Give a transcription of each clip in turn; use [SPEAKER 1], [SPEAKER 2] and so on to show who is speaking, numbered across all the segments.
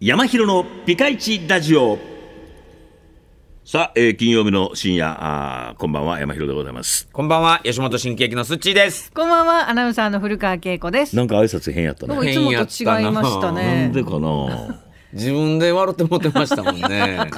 [SPEAKER 1] 山広のピカイチラジオさあ、えー、金曜日の深夜あこんばんは山広でございますこんばんは吉本新喜劇のすっちーです
[SPEAKER 2] こんばんはアナウンサーの古川恵子ですな
[SPEAKER 1] んか挨拶変やったねいつもと違いましたねなんでか
[SPEAKER 3] な 自分で笑って持ってましたもん
[SPEAKER 2] ね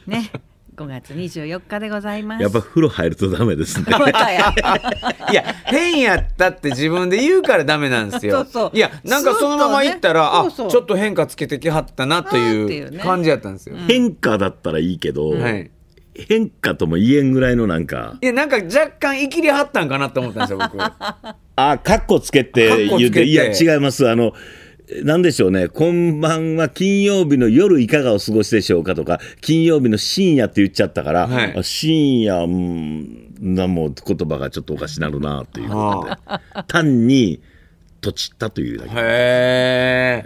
[SPEAKER 2] ね5月24日でございますやっぱ風
[SPEAKER 3] 呂入るとダメですね いや変やったって自分で言うからダメなんですよいやなんかそのまま行ったら、ね、そうそうあちょっと変化つけてきはったなという感じやったんですよ、ねうん、変
[SPEAKER 1] 化だったらいいけど、変化とも言えんぐらいのなんか
[SPEAKER 3] いやなんか若干いきりはったんかなと思ったんですよ僕
[SPEAKER 1] あかっこつけて言っていや違いますあのなんでしょうね、こんばんは、金曜日の夜いかがお過ごしでしょうかとか、金曜日の深夜って言っちゃったから、はい、深夜、うん、なもう言葉がちょっとおかしなるなということで、単に、とちったというだけ
[SPEAKER 3] へ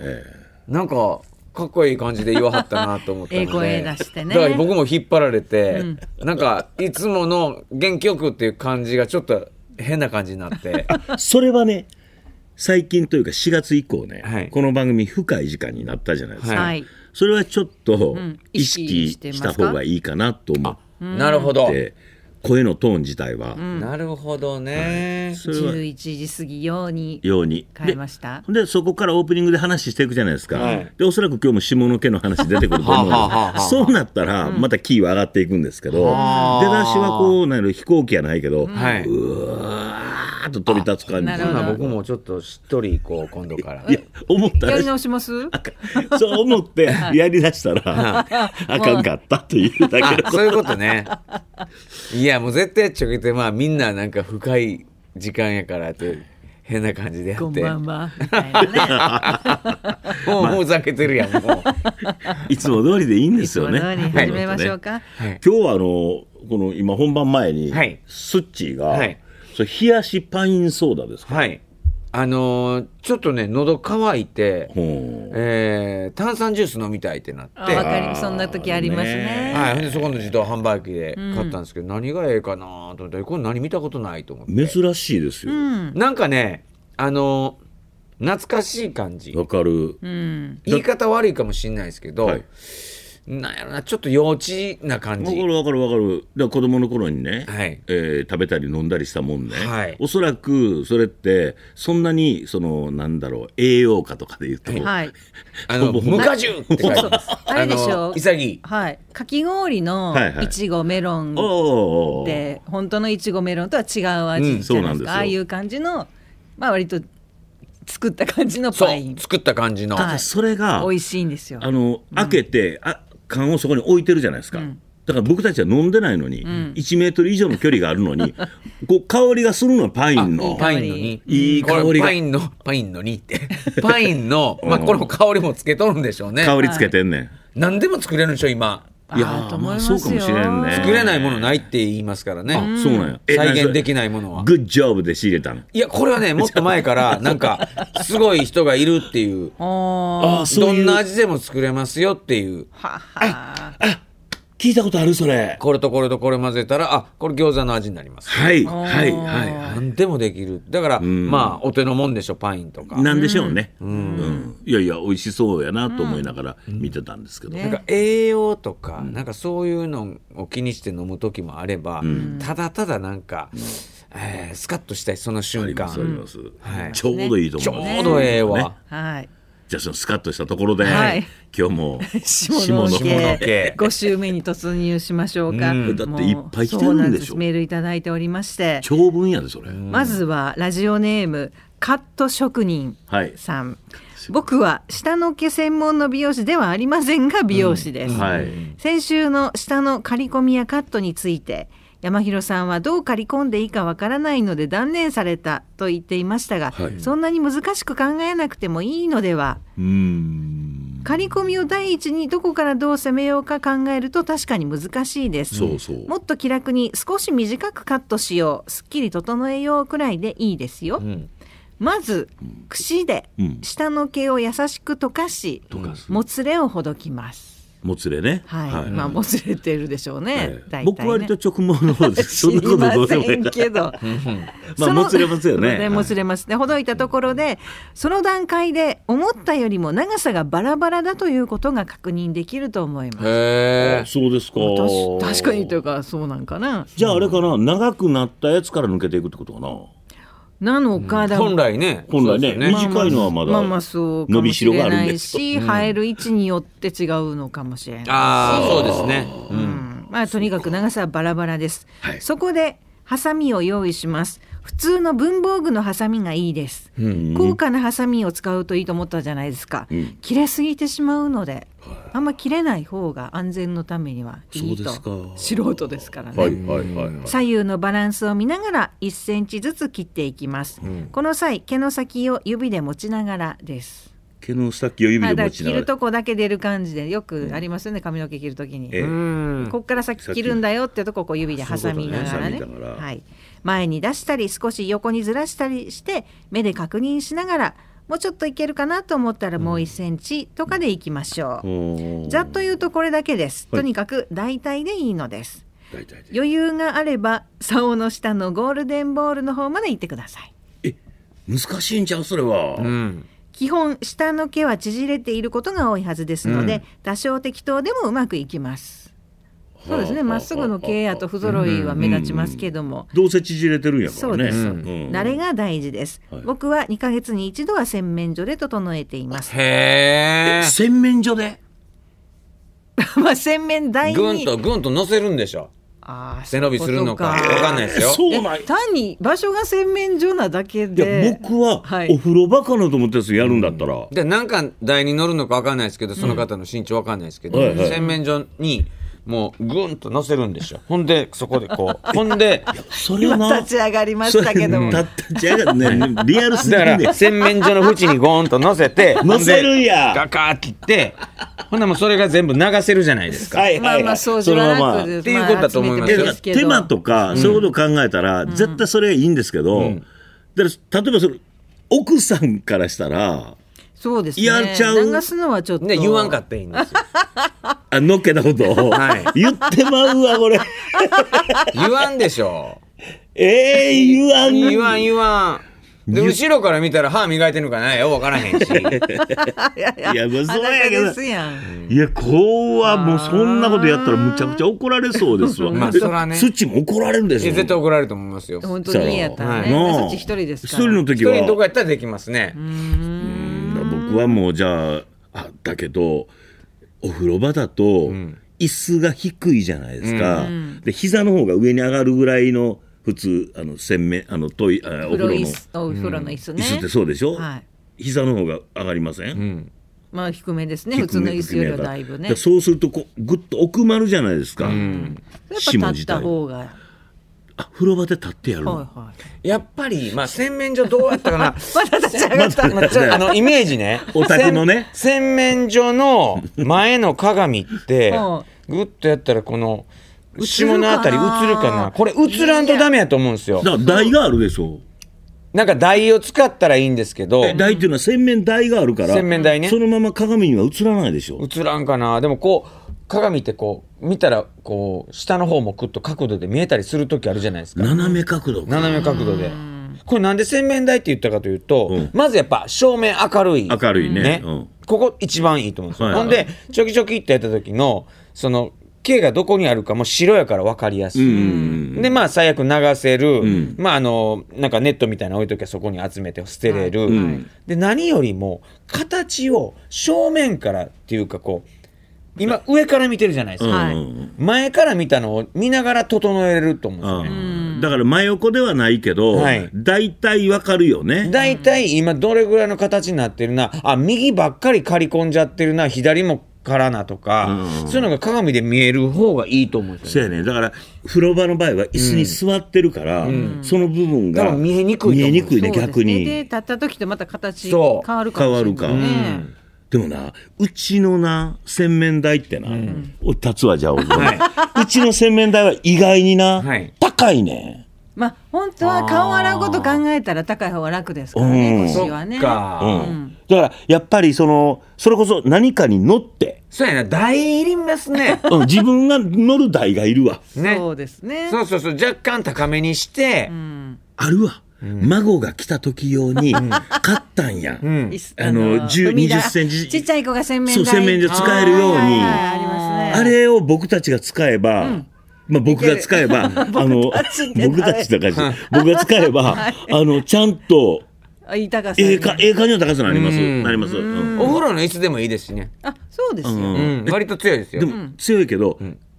[SPEAKER 3] えー、なんか、かっこいい感じで言わはったなと思ったので声出してねだから僕も引っ張られて、うん、なんかいつもの元気よくっていう感じがちょっと変な感じになって
[SPEAKER 1] それはね最近というか4月以降ね、はい、この番組深い時間になったじゃないですか、はい、それはちょっと意識した方がいいかなと思って、うなるほど声のトーン自体は、う
[SPEAKER 3] ん、なるほどね、はい、11時過ぎように変えましたでそ
[SPEAKER 1] こからオープニングで話していくじゃないですか、はい、でおそらく今日も下の毛の話出てくると思うんですそうなったらまたキーは上がっていくんですけど、うん、出だしはこうなる飛行機やないけど、うん、うわーーっと取り立つ感じ。今僕もちょっとしっとりこう今度から。
[SPEAKER 3] いや思ったらやり直しますそう思ってやりだしたら、あかんかったというだけのそういうことね。いやもう絶対ちょうけどまあみんななんか深い時間やからって変な感じでやって。こんばんは もう、ふざけてるやんもう。いつも通りでいいんですよね。
[SPEAKER 1] いつも通り始めましょうか。今日はあのこの今本番前に、はいスッチ
[SPEAKER 3] が、はいそれ冷やしパインソーダですかはいあのー、ちょっとね喉乾いて、えー、炭酸ジュース飲みたいってなってかそん
[SPEAKER 2] な時ありますねはい
[SPEAKER 3] でそこの自動販売機で買ったんですけど、うん、何がええかなと思ってこれ何見たことないと思って珍しいですよ、うん、なんかねあのー、懐かしい感じわかる、うん、言い方悪いかもしれないですけど、はいなんやろな、ちょっと幼稚な
[SPEAKER 1] 感じ。わかるわかるわかる。だ子供の頃にね、はい、えー、食べたり飲んだりしたもんね。はい、おそらくそれってそんなにそのなんだろう栄養価とかで言っても、はい、あの無果汁って書いてます。あれでしょう。潔。
[SPEAKER 2] はい。かき氷のいちごメロンで。て、はい本当のいちごメロンとは違う味じゃないですか。うん、すああいう感じのまあ割と作った感じのパ
[SPEAKER 3] イン作った感じの、はい、それが美
[SPEAKER 2] 味しいんですよあ
[SPEAKER 3] の、開けてあ缶をそこ
[SPEAKER 1] に置いてるじゃないですか。うんだから僕たちは飲んでないのに、うん、1メートル以上の距離があるのに、こう香りがするのはパインの。パインのに。いい香りが。パイ
[SPEAKER 3] ンの、パインのにって。
[SPEAKER 1] パイン
[SPEAKER 3] の、まあこの香りもつけとるんでしょうね。香りつけてんねん。何でも作れるんでしょ、今。いやまあそうかもしれんね作れないものないって言いますからね、そうなんや再現できないものは
[SPEAKER 1] グッジョブで仕入れたの
[SPEAKER 3] いやこれはねもっと前から なんかすごい人がいるっていう
[SPEAKER 4] あ
[SPEAKER 1] あ
[SPEAKER 3] どんな味でも作れますよっていうははあ聞いたことあるそれこれとこれとこれ混ぜたらあこれ餃子の味になりますはいはいはい何でもできるだから、まあお手のもんでしょパインとかなんでしょうね、うんいやいや美味しそうやなと思いながら見てたんですけど、なんか栄養とか、なんかそういうのを気にして飲む時もあれば、ただただなんか、えスカッとしたいその瞬間、ち
[SPEAKER 1] ょうどいいと思う、ちょうどええわ、はいじゃあそのスカッとしたところで、はい、今日も下の家
[SPEAKER 2] 5週目に突入しましょうか、うん、だっていっぱい来てるんでしょメールいただいておりまして
[SPEAKER 1] 長文やでそれまず
[SPEAKER 2] はラジオネームカット職人さん、はい僕は下の毛専門の美容師ではありませんが美容師です、うんはい、先週の下の刈り込みやカットについて山広さんはどう刈り込んでいいかわからないので断念されたと言っていましたが、はい、そんなに難しく考えなくてもいいのでは
[SPEAKER 4] 刈
[SPEAKER 2] り込みを第一にどこからどう攻めようか考えると確かに難しいですもっと気楽に少し短くカットしようすっきり整えようくらいでいいですよ、うん、まず櫛で下の毛を優しく溶かし、うん、もつれをほどきますもつれね。はい。はい、まあ、もつれてるでしょうね。はい、僕は割と直
[SPEAKER 1] 毛の方です。そんなことどうでもいい。けど。まあ、もつれますよね。も
[SPEAKER 2] つれますね。ほどいたところで、その段階で思ったよりも長さがバラバラだということが確認できると思いま
[SPEAKER 4] す。へ
[SPEAKER 1] そうですか。確か
[SPEAKER 2] にというか、そうなんかな。
[SPEAKER 1] じゃあ、あれかな、長くなったやつから抜けていくってことかな。
[SPEAKER 2] なのか、うん、本来
[SPEAKER 1] ね本来ね、ね、短いのはまだ、まあまあ、
[SPEAKER 2] そう伸びしろがあるんですし、生える位置によって違うのかもしれないああそうですね、うんまあ、とにかく長さはバラバラです、はい、そこでハサミを用意します普通の文房具のハサミがいいです、
[SPEAKER 4] うんうん、高価な
[SPEAKER 2] ハサミを使うといいと思ったじゃないですか、うん、切れすぎてしまうので、あんま切れない方が安全のためにはいいと素人ですからね、はいはいはいはい、左右のバランスを見ながら1センチずつ切っていきます、うん、この際毛の先を指で持ちながらです毛の先を指で持ちながら切るとこだけ出る感じでよくありますよね、髪の毛切るときに、えー、こっから先切るんだよってとここう指で挟みながらね、前に出したり少し横にずらしたりして目で確認しながらもうちょっといけるかなと思ったらもう1センチとかでいきましょ
[SPEAKER 4] う、うん、ざっ
[SPEAKER 2] と言うとこれだけです、はい、とにかく大体でいいのです余裕があれば竿の下のゴールデンボールの方まで行ってくださいえ
[SPEAKER 1] 難しいんじゃそれは、うん
[SPEAKER 2] 基本下の毛は縮れていることが多いはずですので、うん、多少適当でもうまくいきます。そうですね。まっすぐの毛やと不揃いは目立ちますけども、
[SPEAKER 1] うんうん、どうせ縮れてるんや、ね、そうです。慣れ
[SPEAKER 2] が大事です。はい、僕は2か月に一度は洗面所で整えています。
[SPEAKER 3] へえ。洗面所
[SPEAKER 2] で。まあ洗面台に。ぐんと
[SPEAKER 3] ぐんと乗せるんでしょ。背伸びするのか分かんないですよ。
[SPEAKER 2] 単に場所が洗面所なだけで。僕はお
[SPEAKER 3] 風呂場かなと思ってやるんだったら。で、なんか台に乗るのか分かんないですけど、その方の身長分かんないですけど、洗面所に。もうぐんと乗せるんですよほんでそこでこう ほんでそれ立
[SPEAKER 2] ち上がりましたけども立ち上がるねリアルすぎだから洗面所の縁にゴ
[SPEAKER 3] ーンと乗せて乗せるんやガカー切ってほんなもうそれが全部流せるじゃないですか
[SPEAKER 2] はいはい、
[SPEAKER 1] まあまあそうじゃなくままっていうことだと思います、まあ、手間とか、そういうことを考えたら、うん、絶対それいいんですけど、うん、だから例えばそれ奥さんからしたら
[SPEAKER 2] そうですね。やちゃう。流すのはちょっと。ね、言わんかったいいんですよ。
[SPEAKER 3] あ、のっけなことはい。言っ
[SPEAKER 2] てまうわ、これ。
[SPEAKER 3] 言わんでしょ。ええー、言わん。言わん、言わん。で、後ろから見たら歯磨いてるのかないよ、分からへんし。い
[SPEAKER 4] や、いや、まあ、そやけど。
[SPEAKER 1] いや、こうはもうそんなことや
[SPEAKER 3] ったらむちゃくちゃ怒られそうですわ。まあ、そらね。土も怒られるんですよ。絶対怒られると思いますよ。本当にやったらね。土一人ですか一人の時は。一人のとこやったらできますね。うん。
[SPEAKER 1] はもうじゃああだけどお風呂場だと椅子が低いじゃないですか、うん、で膝の方が上に上がるぐらいの普通あの洗面あのトイあお風呂の
[SPEAKER 2] お風呂の椅子、ね,、椅子って
[SPEAKER 1] そうでしょ、はい、膝の方が上がりません、うん、
[SPEAKER 2] まあ低めですね普通の椅子よりはだいぶねそ
[SPEAKER 1] うするとこうぐっと奥まるじゃないですか、うん、下自やっぱ立った方が風呂場で立ってやるは
[SPEAKER 3] いはい、やっぱり、まあ、洗面所どうやったかな まあ、あのイメージねお宅のね洗面所の前の鏡ってグッ とやったらこの下のあたり映るかなこれ映らんとダメやと思うんですよだから台があるでしょなんか台を使ったらいいんですけど台っていうのは洗面台があるから洗面台ねそのまま鏡には映らないでしょ映らんかなでもこう鏡ってこう見たらこう下の方もクッと角度で見えたりする時あるじゃないですか斜め角度斜め角度でこれなんで洗面台って言ったかというと、うん、まずやっぱ照明明るい明るいね、ねうん、ここ一番いいと思うんですよ、はいはい、ほんでちょきちょきってやった時のその毛がどこにあるかも白やから分かりやす
[SPEAKER 4] い、
[SPEAKER 3] でまあ最悪流せる、うん、まああのなんかネットみたいな置いときはそこに集めて捨てれる、はいはい、で何よりも形を正面からっていうかこう今上から見てるじゃないですか、うん前から見たのを見ながら整えると思うんですよね、だから真横ではないけど、はい大体わかるよね。大体今どれぐらいの形になってるなあ右ばっかり刈り込んじゃってるな左もからなとか、そういうのが鏡で見える方がいいと思うんですそよ、ね、うやね。だから、風呂場の場合は椅子に座ってるから、そ
[SPEAKER 1] の部分が見えにくい見えにくいね、で逆に。で
[SPEAKER 2] 立った時とまた形変わるかもしれない、ね、変わる
[SPEAKER 1] かでもな、う
[SPEAKER 2] ちのな、
[SPEAKER 1] 洗面台ってな、うん、お立つわ、じゃあ、うちの洗面台は意外にな、はい、高いね。
[SPEAKER 2] まあ、本当は顔洗うこと考えたら高い方が楽ですからね、腰はね。だか
[SPEAKER 1] らやっぱりそのそれこそ何かに乗ってそうやな
[SPEAKER 3] 台いりますね、うん、自
[SPEAKER 1] 分が乗る台がいるわ、
[SPEAKER 3] ね、そうですねそうそうそう若干高めにして、うん、
[SPEAKER 1] あるわ孫が来た時用に買ったんや。あの、二十センチ。
[SPEAKER 2] ちっちゃい子が洗面所。洗面所使えるように。あ
[SPEAKER 1] れを僕たちが使えば、まあ、僕が使えば、あの、僕たちだから、僕が使えば、あの、ちゃんと、
[SPEAKER 2] ええか、
[SPEAKER 1] ええ感じの高さになります。なり
[SPEAKER 3] ます。お風呂のいつでもいいですしね。あ、そうですよ。割と強いですよ。でも、強いけど、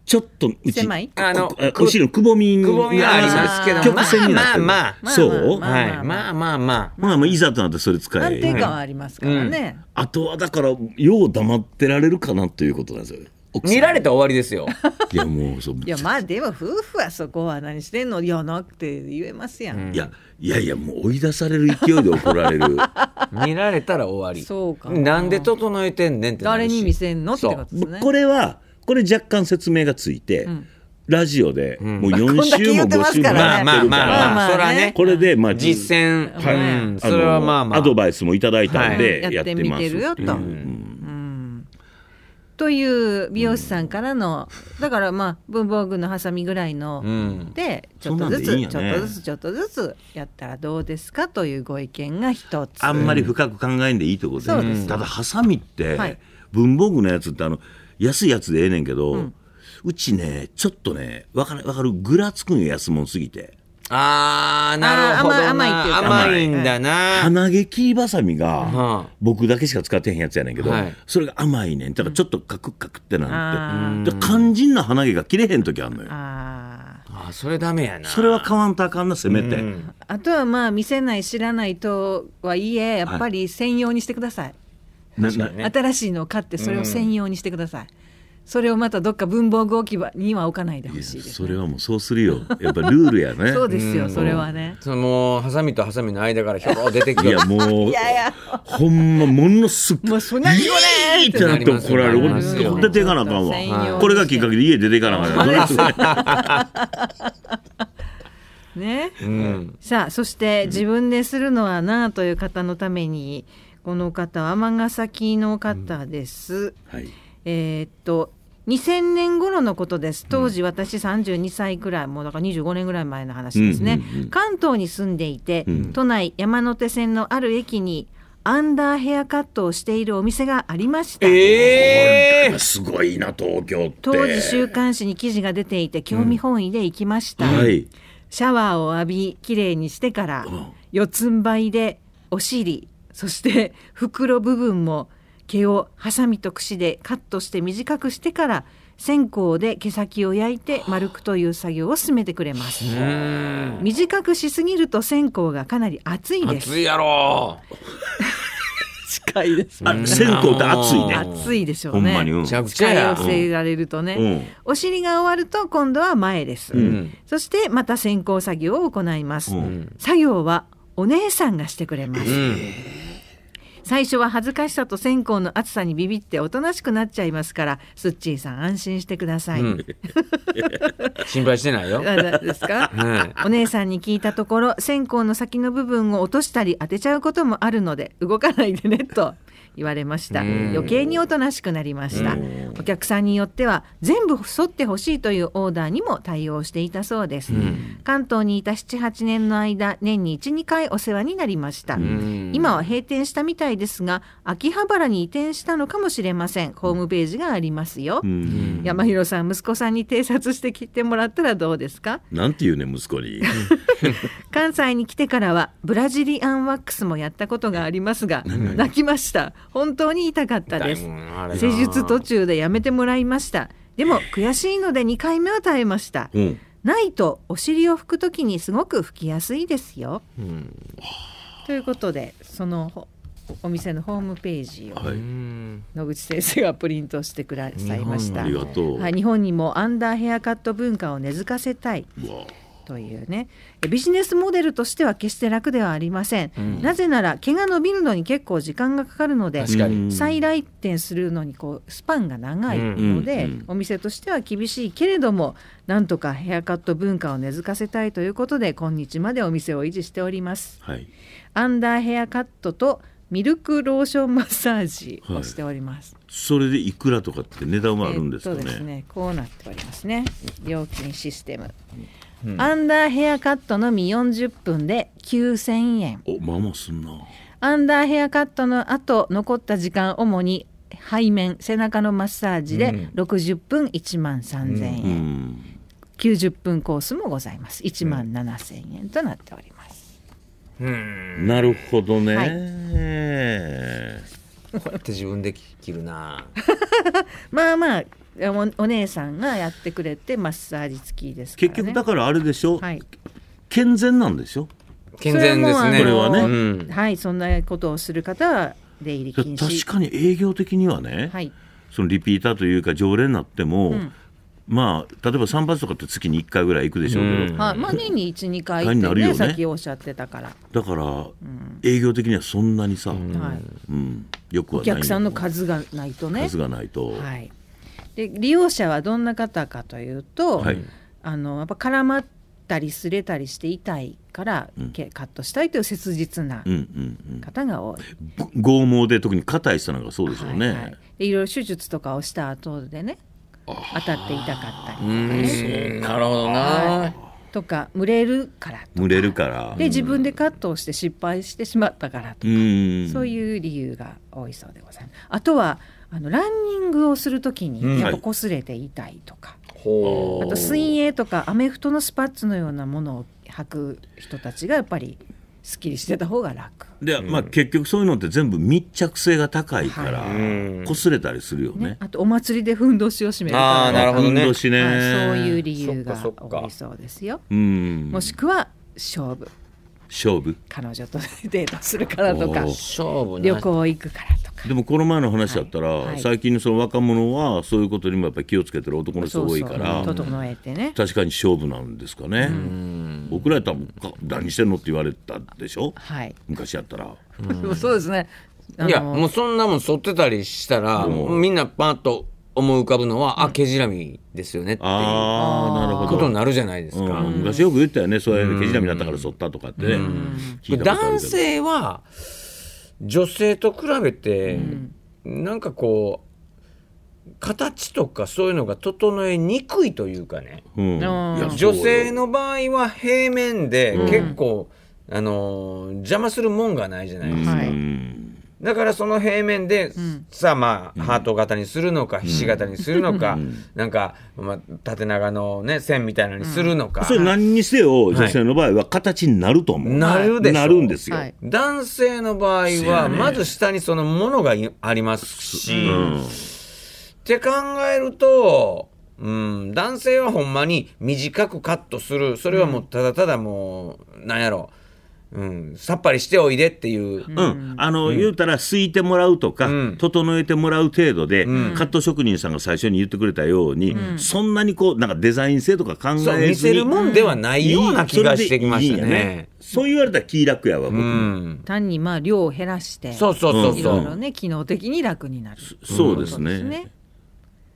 [SPEAKER 3] ちょっとうち、
[SPEAKER 2] 狭いあの、後
[SPEAKER 3] ろくぼみくぼみはありますけど、曲線になってる。
[SPEAKER 1] まあまあまあ。そうはい。まあまあまあ。まあまあ、いざとなってそれ使え安定感はあり
[SPEAKER 2] ますからね。
[SPEAKER 1] あとはだから、よう黙ってられるかなということなんですよ。見られて終わりですよ。いやもうそう。いや
[SPEAKER 2] まあでも夫婦はそこは何してんのいやなくて言えますやん。いや
[SPEAKER 3] いやいやもう追い出される勢いで怒られる。見られ
[SPEAKER 2] たら終わり。そうか。なんで
[SPEAKER 3] 整えてんねんって。誰に見せんのってことですね。これは。
[SPEAKER 1] これ若干説明がついて、うんラジオで、もう4週も5週もあまあまあまそれはね。これで、まあ実践、はい。まあまあ。アドバイスもいただいたんで、やってみてるよと。
[SPEAKER 2] という美容師さんからの、だからまあ文房具のハサミぐらいの
[SPEAKER 1] でちょっとずつちょっとずつ
[SPEAKER 2] ちょっとずつやったらどうですかというご意見が一つあんまり深
[SPEAKER 1] く考えんでいいってことですねただハサミって文房具のやつってあの、安いやつでええねんけど、うん、うちねちょっとねわかるわかるぐらつくんよ安物すぎて。
[SPEAKER 3] ああ、なるほど甘いっていうか甘いんだ
[SPEAKER 1] な、鼻毛切りばさみが僕だけしか使ってへんやつやねんけど、はい、それが甘いねんただちょっとカクカクってなって肝心な鼻毛が切れへん時あんのよあそれダメやなそれは買わんとあかんなせめて、う
[SPEAKER 4] ん、
[SPEAKER 2] あとはまあ見せない知らないとはいえやっぱり専用にしてください、はい
[SPEAKER 1] 新
[SPEAKER 2] しいのを買ってそれを専用にしてください、それをまたどっか文房具置き場には置かないでほしいです、ね、
[SPEAKER 3] それはもうそうするよ やっぱルールやねそうですよそれはねそのハサミとハサミの間からひょろ出てきていやもうい
[SPEAKER 2] やいやほんまものすっごい、そんなにこれってなって怒
[SPEAKER 3] られるほ出ていかなあかんわ、これがきっかけ
[SPEAKER 1] で家出ていかなあ
[SPEAKER 4] かん
[SPEAKER 2] ね、うん、さあそして自分でするのはなあという方のために、うんこの方は尼崎の方です。うんはい、えー、っと2000年頃のことです当時私32歳くらい、うん、もうだから25年ぐらい前の話ですね、うんうんうん、関東に住んでいて、うん、都内山手線のある駅にアンダーヘアカットをしているお店がありました、え
[SPEAKER 1] ー、すごいな東京当時週
[SPEAKER 2] 刊誌に記事が出ていて興味本位で行きました、うんはい、シャワーを浴び綺麗にしてから四つん這いでお尻そして袋部分も毛をハサミと櫛でカットして短くしてから線香で毛先を焼いて丸くという作業を進めてくれます、短くしすぎると線香がかなり熱いです
[SPEAKER 3] 熱いやろ近い
[SPEAKER 4] です、線香って熱いね熱いでしょうねほんま近寄せら
[SPEAKER 2] れるとね、うん、お尻が終わると今度は前です、うん、そしてまた線香作業を行います、うん、作業はお姉さんがしてくれます、最初は恥ずかしさと線香の暑さにビビっておとなしくなっちゃいますからすっちーさん安心してください、うん、
[SPEAKER 3] 心配してないよ ですか、うん、
[SPEAKER 2] お姉さんに聞いたところ線香の先の部分を落としたり当てちゃうこともあるので動かないでねと言われました、余計におとなしくなりました、お客さんによっては全部剃ってほしいというオーダーにも対応していたそうです、関東にいた78年の間年に12回お世話になりました、今は閉店したみたいですが秋葉原に移転したのかもしれませんホームページがありますよ、山広さん息子さんに偵察して切ってもらったらどうですか
[SPEAKER 1] なんて言うね息子に
[SPEAKER 2] 関西に来てからはブラジリアンワックスもやったことがありますが泣きました本当に痛かったです
[SPEAKER 4] 施術途
[SPEAKER 2] 中でやめてもらいましたでも悔しいので2回目は耐えました、うん、ないとお尻を拭く時にすごく拭きやすいですよ、うん、ということでそのお店のホームページを野口先生がプリントしてくださいました、はい、日本にもアンダーヘアカット文化を根付かせたいというねビジネスモデルとしては決して楽ではありません、うん、なぜなら毛が伸びるのに結構時間がかかるので再来店するのにこうスパンが長いので、うんお店としては厳しいけれどもなんとかヘアカット文化を根付かせたいということで今日までお店を維持しております、はい、アンダーヘアカットとミルクローションマッサージをしております、は
[SPEAKER 1] い、それでいくらとかって値段はあるんですかね、えです
[SPEAKER 2] ねこうなっておりますね料金システム、うんアンダーヘアカットのみ40分で9000円
[SPEAKER 1] おまあまあすんな
[SPEAKER 2] アンダーヘアカットの後残った時間主に背面背中のマッサージで60分1万3000円、うん、90分コースもございます1万7000円となっております、
[SPEAKER 4] うん、
[SPEAKER 3] なるほどね、はい、こうやって自分で切るな
[SPEAKER 2] まあまあお姉さんがやってくれてマッサージ付きです、ね、結局
[SPEAKER 3] だからあれでしょ、はい、健全なんでし
[SPEAKER 4] ょ
[SPEAKER 1] 健全ですねこれはね、うん、
[SPEAKER 2] はいそんなことをする方は出入り禁止確かに営業的にはね、はい、
[SPEAKER 1] そのリピーターというか常連になっても、うんまあ、例えば散髪とかって月に1回ぐらい行くでしょうけど、うん、まあ、
[SPEAKER 2] 年に12回ってね、ね、さっきおっしゃってたからだから、うん、
[SPEAKER 1] 営業的にはそんなにさ、うん、うん、よくはお客さん
[SPEAKER 2] の数がないとね数がないと、はい、で利用者はどんな方かというと、はい、あのやっぱ絡まったりすれたりして痛いから、うん、カットしたいという切実な方が多い、
[SPEAKER 1] うんうん、剛毛で特に硬い人なんかそうでしょうね、はいはい、
[SPEAKER 2] いろいろ手術とかをした後でね当たって痛かっ
[SPEAKER 1] たりとかなるほどな、
[SPEAKER 2] とか蒸れるか
[SPEAKER 1] ら蒸れるからで自
[SPEAKER 2] 分でカットをして失敗してしまったから
[SPEAKER 4] とかそう
[SPEAKER 1] い
[SPEAKER 2] う理由が多いそうでございますあとはあのランニングをするときにやっぱこすれて痛いとか、うんあと水泳とかアメフトのスパッツのようなものを履く人たちがやっぱりすっきりしてた方が楽
[SPEAKER 1] で、うん、まあ、結局そういうのって全部密着性が高いから擦れたりするよねはいね、あ
[SPEAKER 2] とお祭りでふんどしを締めるあなるほどね、はい、
[SPEAKER 1] そういう理
[SPEAKER 2] 由が多いそうですよ
[SPEAKER 4] も
[SPEAKER 2] しくは勝負勝負彼女とデートするからとか旅行行くから
[SPEAKER 1] とか。でもこの前の話だったら、はい最近のその若者はそういうことにもやっぱり気をつけてる男の人多いから整えてね確かに勝負なんですかね、僕らやったら「何して
[SPEAKER 3] んの?」って言われたでしょ、はい、昔やったら。うそ
[SPEAKER 2] うですねいやも
[SPEAKER 3] うそんなもん剃ってたりしたら、みんなパッと思い浮かぶのは、うん、あ毛じらみですよねっていうことになるじゃないですか、昔よく言ったよ
[SPEAKER 1] ねそういう毛じらみだった
[SPEAKER 3] から剃ったとかってね、男性は女性と比べて、うん、なんかこう形とかそういうのが整えにくいというかね、
[SPEAKER 4] うん、女性
[SPEAKER 3] の場合は平面で結構、うん、あの邪魔するもんがないじゃないですか。はいだからその平面で、さあまあ、ハート型にするのか、ひし形にするのか、なんか、まあ、縦長のね線みたいなのにするのか、それ何
[SPEAKER 1] にせよ女性の場合は形になる
[SPEAKER 3] と思う、なるでなるんですよ、男性の場合はまず下にそのものがありますし、って考えるとうん、男性はほんまに短くカットするそれはもうただただもう、うん、なんやろううん、さっぱりしておいでっていう、うん、あの、うん、言うたらすいてもらうと
[SPEAKER 1] か、うん、整えてもらう程度で、カット職人さんが最初に言ってくれたように、そんなにこうなんかデザイン性とか考えずに見せるもんではないような気がしてきましたね。いいねそう言われたら気楽やわ、僕
[SPEAKER 2] 単にまあ量を減らしてそうそうそういろいろね機能的に楽になるそうですね。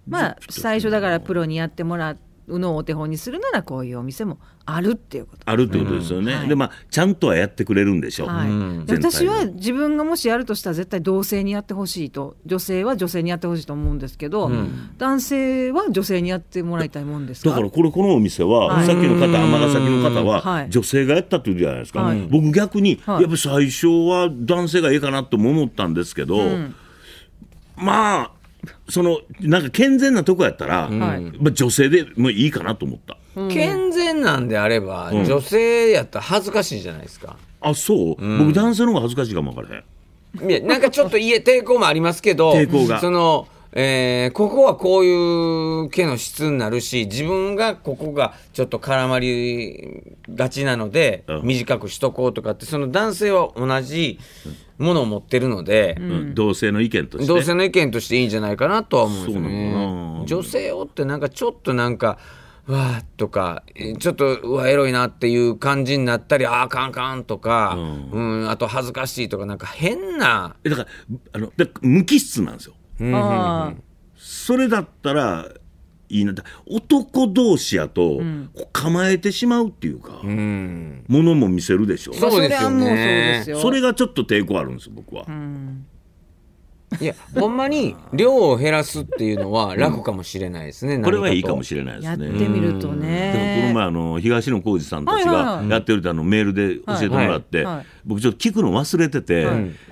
[SPEAKER 2] まあ最初だからプロにやってもらってうのお手本にするならこういうお店もあるっていうこ
[SPEAKER 1] と、あるってことですよね、うんでまあちゃんとはやってくれるんでしょう、はい、私は
[SPEAKER 2] 自分がもしやるとしたら絶対同性にやってほしいと女性は女性にやってほしいと思うんですけど、うん、男性は女性にやってもらいたいもんですかだから
[SPEAKER 1] これこのお店は、はい、さっきの方尼崎の方は女性がやったっていうじゃないですか、僕逆に、やっぱ最初は男性がいいかなとも思ったんですけど、うん、まあそのなんか健全なとこやったら、まあ、女性でもいいかなと思った、
[SPEAKER 3] 健全なんであれ
[SPEAKER 1] ば、女
[SPEAKER 3] 性やったら恥ずかしいじゃないですか
[SPEAKER 1] あそう、僕男性の方が恥ずかしいかも分からへ
[SPEAKER 3] んいやなんかちょっと家抵抗もありますけど抵抗がそのえー、ここはこういう毛の質になるし、自分がここがちょっと絡まりがちなので、短くしとこうとかって、その男性は同じものを持ってるので、うん同性の意見として同性の意見としていいんじゃないかなとは思うんですよね女性をってなんかちょっとなんか、わあとか、えちょっと、うわ、エロいなっていう感じになったり、ああカンカンとか、うん、あと恥ずかしいとか、なんか変な、えだからあのだ無機質なんですよそれだったらいいなって
[SPEAKER 1] 男同士やと、構えてしまうっていうか、うん、ものも見せる
[SPEAKER 3] でしょそうですよそれがちょっと抵抗あるんです僕は。うんいや、ほんまに量を減らすっていうのは楽かもしれないですね。これはいいかもしれ
[SPEAKER 1] ないですね。やってみるとね。でもこの前あの東野浩二さんたちがやってるってあのメールで教えてもらって、僕ちょっと聞くの忘れてて、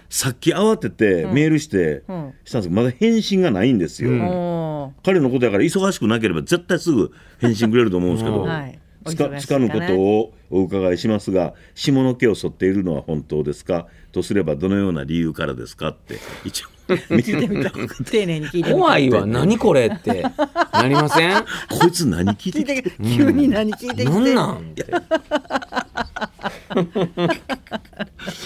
[SPEAKER 1] さっき慌ててメールしてしたんですけどまだ返信がないんですよ。彼のことやから忙しくなければ絶対すぐ返信くれると思うんですけど。はいつかつかぬことをお伺いしますが下の毛を剃っているのは本当ですかとすればどのような理由からですかって一応丁寧
[SPEAKER 2] に聞いて怖いわ何これってなりません
[SPEAKER 1] こいつ何聞いてきて急に
[SPEAKER 2] 何聞いてきて、うん、なんなん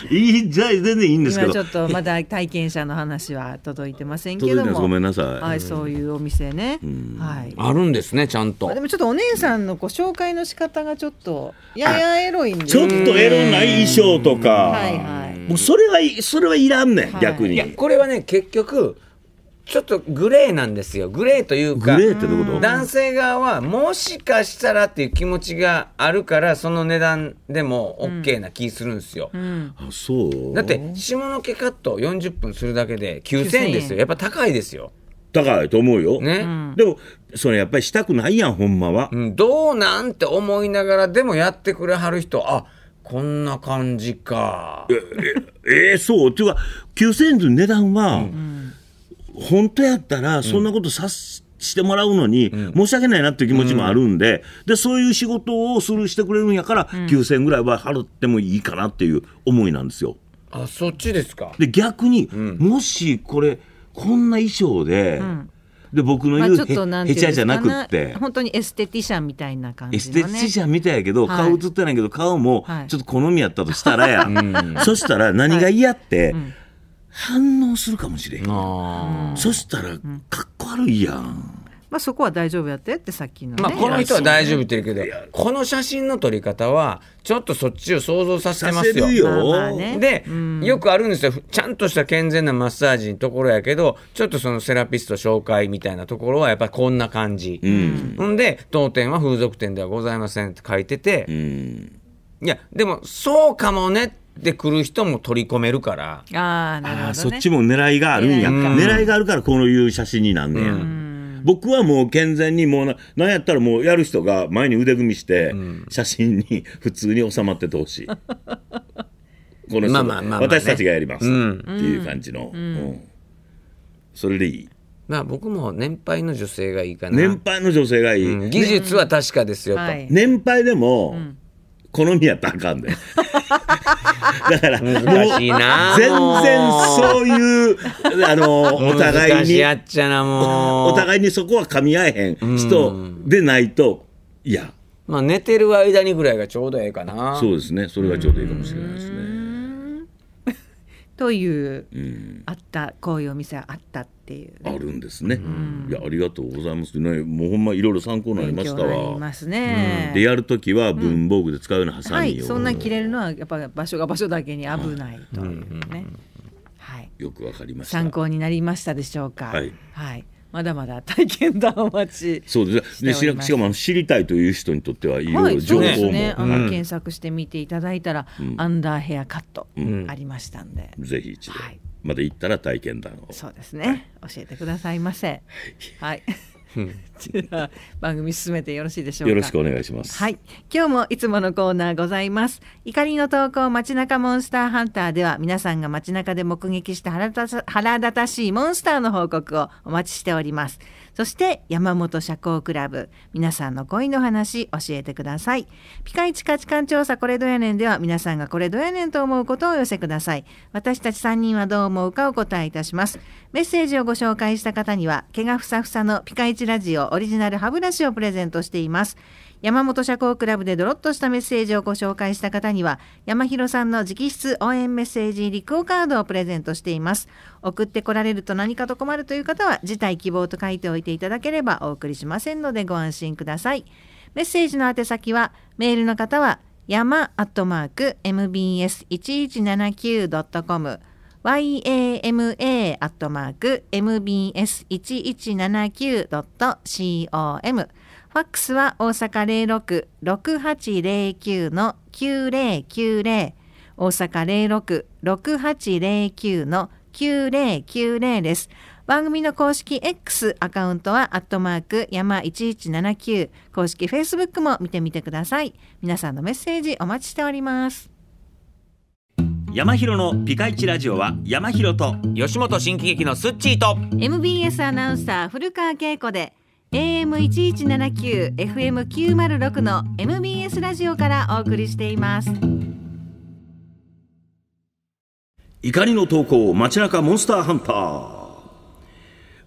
[SPEAKER 3] いいじゃあ全然いいんですけど。ちょっとま
[SPEAKER 2] だ体験者の話は届いてませんけども。ごめんなさい。はい、そういうお店ね。はい。
[SPEAKER 3] あるんですねちゃんと。で
[SPEAKER 2] もちょっとお姉さんのご紹介の仕方がちょっとややエロいんで。ちょっとエロ
[SPEAKER 3] ない衣装とか。はい
[SPEAKER 2] は
[SPEAKER 4] い。
[SPEAKER 3] もうそれはそれはいらんねん、逆に。いやこれはね結局ちょっとグレーなんですよ。グレーというか、グレーってどういうこと男性側はもしかしたらっていう気持ちがあるから、その値段でも OK な気するんですよ。うん、あ、そうだって、下の毛カット40分するだけで9000円ですよ。やっぱ高いですよ。高いと思うよ。ね。でも、それやっぱりしたくないやん、ほんまは。うん、どうなんて思いながら、でもやってくれはる人、あこんな感じか。え、
[SPEAKER 1] え、えー、そうっていうか、9000円の値段は、うん本当やったら、そんなことさしてもらうのに、申し訳ないなっていう気持ちもあるんで、でそういう仕事をするしてくれるんやから、9000円ぐらいは払ってもいいかなっていう思いなんですよ。あそっちですかで逆に、もしこれこんな衣装で、で僕の言う、ヘあ、へちゃじゃなくって
[SPEAKER 2] 本当にエステティシャンみたいな感じ、エステティ
[SPEAKER 1] シャンみたいやけど、顔映ってないけど顔もちょっと好みやったとしたらや、そしたら何が嫌って。
[SPEAKER 2] 反応するかもしれ
[SPEAKER 1] ん
[SPEAKER 3] そしたらかっこ悪いやん。
[SPEAKER 2] まあ、そこは大丈夫やってってさっきの、ね、まあ、この人は大丈夫って
[SPEAKER 3] 言うけどこの写真の撮り方はちょっとそっちを想像させてますよ。よで、うん、よくあるんですよちゃんとした健全なマッサージのところやけどちょっとそのセラピスト紹介みたいなところはやっぱこんな感じ。うん、んで当店は風俗店ではございませんって書いてて、うん、いやでもそうかもねって。で来る人も取り込めるからあなるほど、ね、そっちも狙いがあるんや狙
[SPEAKER 1] いがあるからこういう写真になんねや。僕はもう健全にもうななんやったらもうやる人が前に腕組みして写真に普通に収まっててほしい。この人、まあまあまあまあね、私たちがやります、うん、っていう感じの、うん、うん、それでいい
[SPEAKER 3] まあ僕も年配の女性がいいかな年
[SPEAKER 1] 配の女性がいい、うん、技術は確かですよと、はい、年配でも、好みやったらあかんで。だから、難しいな全然そういう、あの、お互いに、お互いにそこは噛み合えへん人でないと、いや、
[SPEAKER 3] まあ寝てる間にぐらいがちょうどええかなそう
[SPEAKER 1] ですね。それがちょうどいい
[SPEAKER 2] かもしれないですね。という、うん、あったこういうお店あったっていう、あるんですね、うん、
[SPEAKER 1] いやありがとうございますねもうほんまいろいろ参考になりましたわますね、うん、でやる時は文房具で使うようなハサミを、はい、そんな切
[SPEAKER 2] れるのはやっぱ場所が場所だけに危ないというね、
[SPEAKER 1] はい、よくわかりました参
[SPEAKER 2] 考になりましたでしょうかはい、はいまだまだ体験談お待ち
[SPEAKER 1] そうですねしかも知りたいという人にとってはいろいろ情報も、はいね、あの検
[SPEAKER 2] 索してみていただいたら、うん、アンダーヘアカットありましたんで、うんうん、
[SPEAKER 1] ぜひ一度、はい、まで行ったら体験談を
[SPEAKER 2] そうですね、はい、教えてくださいませはいでは番組進めてよろしいでしょうかよろしくお願いしますはい今日もいつものコーナーございます怒りの投稿街中モンスターハンターでは皆さんが街中で目撃した腹立たしいモンスターの報告をお待ちしておりますそして山本社交クラブ皆さんの恋の話教えてくださいピカイチ価値観調査これどやねんでは皆さんがこれどやねんと思うことをお寄せください私たち3人はどう思うかお答えいたしますメッセージをご紹介した方には毛がふさふさのピカイチラジオオリジナル歯ブラシをプレゼントしています山本社交クラブでドロッとしたメッセージをご紹介した方には、山広さんの直筆応援メッセージリクオカードをプレゼントしています。送ってこられると何かと困るという方は、辞退希望と書いておいていただければお送りしませんのでご安心ください。メッセージの宛先は、メールの方は、山アットマーク mbs1179.com yama アットマーク mbs1179.com ファックスは大阪零六六八零九の九零九零。大阪零六六八零九の九零九零です。番組の公式 X アカウントは、アットマーク、山一一七九。公式 Facebook も見てみてください。皆さんのメッセージお待ちしております。
[SPEAKER 1] 山広のピカイチラジオは、山広と、吉本新喜劇のす
[SPEAKER 3] っち
[SPEAKER 2] ーと、MBS アナウンサー、古川恵子で、a m 一一七九 f m 九マル六の MBS ラジオからお送りしています。
[SPEAKER 1] 怒りの投稿、街中モンスターハンター。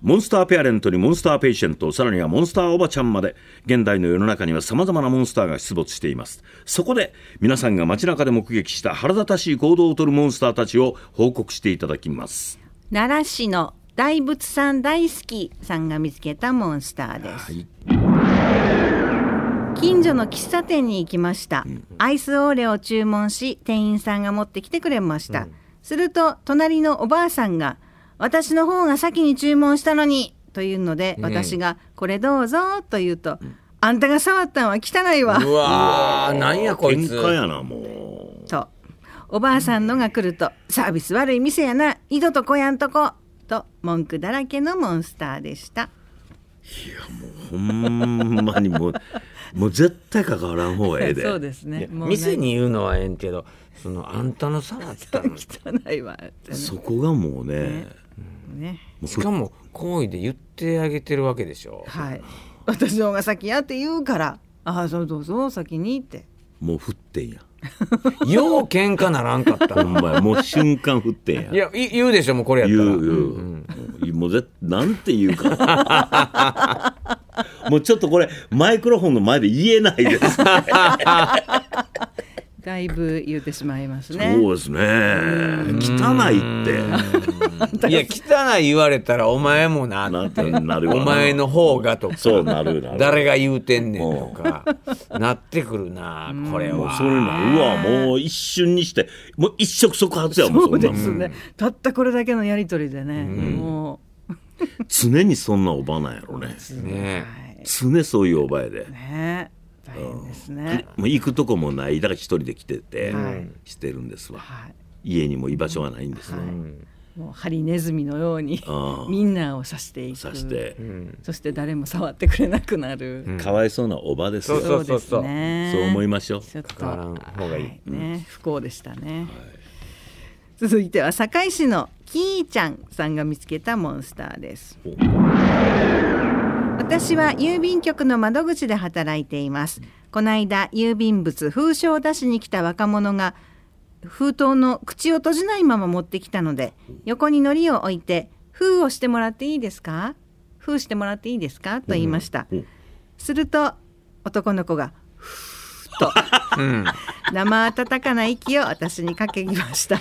[SPEAKER 1] モンスターペアレントにモンスターペイシェント、さらにはモンスターおばちゃんまで、現代の世の中にはさまざまなモンスターが出没しています。そこで、皆さんが街中で目撃した腹立たしい行動をとるモンスターたちを報告していただきます。
[SPEAKER 2] 奈良市の大仏さん大好きさんが見つけたモンスターです、はい、近所の喫茶店に行きました、アイスオーレを注文し店員さんが持ってきてくれました、うん、すると隣のおばあさんが私の方が先に注文したのにというので、私がこれどうぞと言うと、あんたが触ったんは汚いわうわーなんやこいつ喧嘩やなもうとおばあさんのが来るとサービス悪い店やな井戸とこやんとこと文句だらけのモンスターでした
[SPEAKER 1] いやもうほんまにも
[SPEAKER 2] う
[SPEAKER 3] もう絶対関わらん方がええでそうですね店に言うのはええんけどそのあんたの
[SPEAKER 2] 皿っ汚いわ、ね、そ
[SPEAKER 3] こがもうね、ねね、しかも好意で言ってあげてるわけでしょ
[SPEAKER 2] はい私の方が先やって言うからああそうどうぞ先にって
[SPEAKER 3] もう振ってんや よう喧嘩ならんかったほんまやもう瞬間振ってんや いや言うでしょもうこれやったら言う
[SPEAKER 1] 言う、もうぜなんて言う
[SPEAKER 2] か
[SPEAKER 1] もうちょっとこれマイクロフォンの前で言えないです
[SPEAKER 2] だいぶ言ってしまいますね。そう
[SPEAKER 3] ですね。汚いって。いや、汚い言われたら、お前もなて。なるお前の方がとか。そうなるな誰が言うてんねんとか。なってくるな、これは。もうそういうの、うわ、もう一瞬
[SPEAKER 1] にして、もう一触即発やもん、そうですね。
[SPEAKER 2] たったこれだけのやりとりでね、もう。
[SPEAKER 1] 常にそんなおばなんやろね。ね常そういうおばやで。
[SPEAKER 2] ね。大変ですね、
[SPEAKER 1] もう行くとこもないだから一人で来てて、してるんですわ、家にも居場所がないんですわ、
[SPEAKER 2] もうハリネズミのようにみんなを刺していく刺して、そして誰も触ってくれなくなる、か
[SPEAKER 1] わいそうなおばですそうそうねそう思いましょうちょっとね、
[SPEAKER 2] 不幸でしたね、続いては堺市のキーちゃんさんが見つけたモンスターです。私は郵便局の窓口で働いていますこの間郵便物封書を出しに来た若者が封筒の口を閉じないまま持ってきたので横に糊を置いて封をしてもらっていいですか封してもらっていいですかと言いました、うんうん、すると男の子が
[SPEAKER 4] ふーとうん、
[SPEAKER 2] 生温かな息を私にかけました、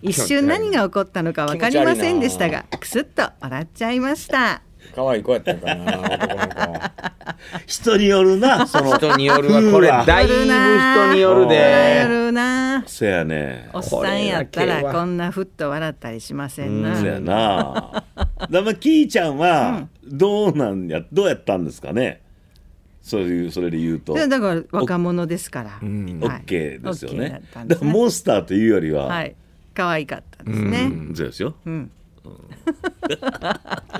[SPEAKER 3] 一瞬何
[SPEAKER 2] が起こったのか分かりませんでしたがくすっと笑っちゃいました可愛い子やったんかな
[SPEAKER 3] 男の子 人によるなその人によるはこれだいぶ人によるでるなせ
[SPEAKER 1] やねおっさん
[SPEAKER 2] やったらこんなふっと笑ったりしませんなせやな
[SPEAKER 1] だ まきーちゃんはどうなんやどうやったんですかねそういうそれで言うとだから若
[SPEAKER 2] 者ですから、うん、オッケーですよね,、だかモン
[SPEAKER 1] スターというよりは、は
[SPEAKER 2] い、可愛かったですね、うそうですよ、うん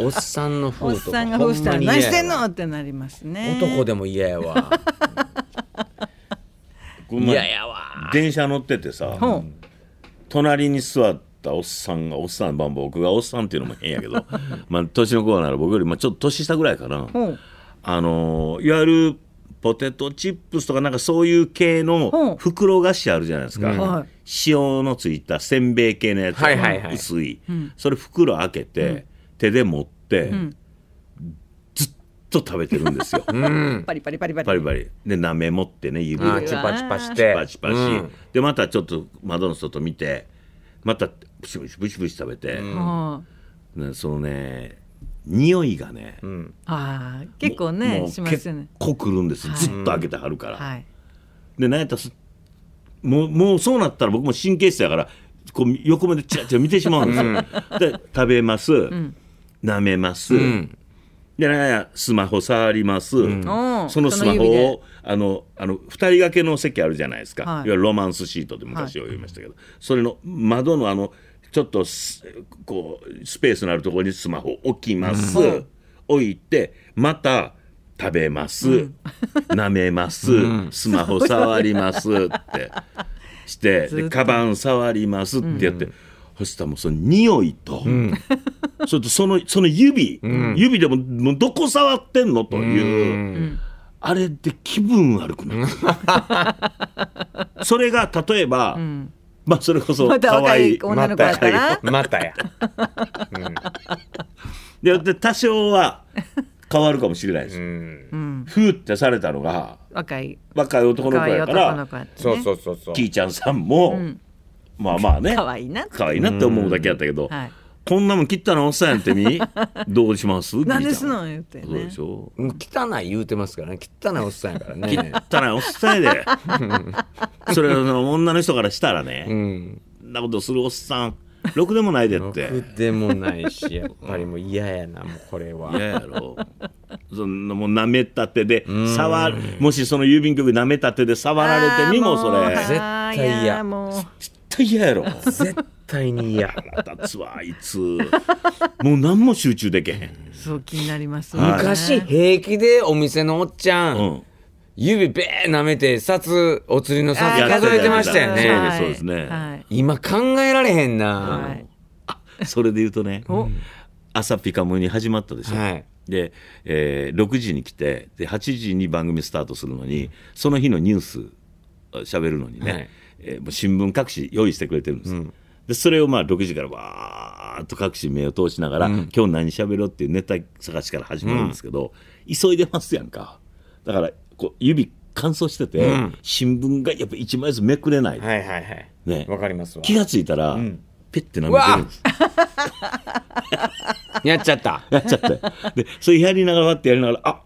[SPEAKER 2] おっさ
[SPEAKER 1] んのおっ風とさんが夫婦した何してんのってなりますね男でも嫌やわ嫌やわ電車乗っててさうん、隣に座ったおっさんがおっさん僕がおっさんっていうのも変やけど まあ年の子なら僕より、まあ、ちょっと年下ぐらいかなうん、あのいわゆるポテトチップスとかなんかそういう系のう袋菓子あるじゃないですか、はい塩のついたせんべい系のやつはいはいはい、薄い、うん、それ袋開けて、うん、手で持って、ずっと食べてるんですよ、パリパリパリパリパリパリでなめ持ってね指でチパチパしてチパチパし、でまたちょっと窓の外見てまたブシブシブシブシ食べて、うね、そのね匂いがね、うん、
[SPEAKER 2] あ結構ねしますよね
[SPEAKER 1] 結くるんです、ずっと開けてはるから、はい、で何やったらすっもうもうそうなったら僕も神経質だからこう横目でちゃちゃ見てしまうんですよ。で食べます、舐めます、うんでスマホ触ります、んそのスマホをあのあの二人掛けの席あるじゃないですか、はいい、わゆるロマンスシートで昔は言いましたけど、それの窓のあのちょっとこうスペースのあるところにスマホ置きます、置いてまた食べます、うん、舐めます、うん、スマホ触りますってしてカバン触りますってやって、うん、そしたらもうその匂いと、うん、それとそのその指、指でももうどこ触ってんのという。あれで気分悪くなる それが例えば、まあそれこそ可愛いまたやまたや、で多少は 変わるかもしれないです、ふーってされたのが若い若い男の子やからそうそうそうそうキーちゃんさんも、まあまあね可
[SPEAKER 2] 愛いな可愛いなって思うだ
[SPEAKER 1] けやったけど、こんなもん切ったのおっさんやってみ どうしますなんです
[SPEAKER 2] の言ってそうねで
[SPEAKER 1] しょ汚い言うてますからね汚いおっさんやからね汚いおっさんやで それはの女の人からしたらね、なことするおっさんろくでもないでってろくでもないしやっぱりもう嫌やなもうこれは嫌やろそんなもうなめたてで触るもしその郵便局舐めたてで触られてみもそれ絶対嫌やも絶
[SPEAKER 3] 対嫌やろ絶対に嫌腹立つわあいつもう何も集中できへん
[SPEAKER 2] そう気になります、昔
[SPEAKER 3] 平気でお店のおっちゃん指べー舐めて札お釣りの札数えてましたよね、です、そうですね、はい、今考えられへんな、はい、それで言うとね
[SPEAKER 1] 朝ピカムに始まったでしょ、はい、で、えー、6時に来てで8時に番組スタートするのにその日のニュースしゃべるのにね、はい、えー、新聞各紙用意してくれてるんです、うん、でそれをまあ6時からわーっと各紙目を通しながら、うん、今日何しゃべろうっていうネタ探しから始まるんですけど、うん、急いでますやんかだからこう指乾燥してて、うん、新聞がやっぱ一枚ずつめくれない。はいはいはい。ね。わかります気がついたら、うん、ペッて舐めてるんです。やっちゃった。やっちゃった。で、それやりながら、ってやりながら、あ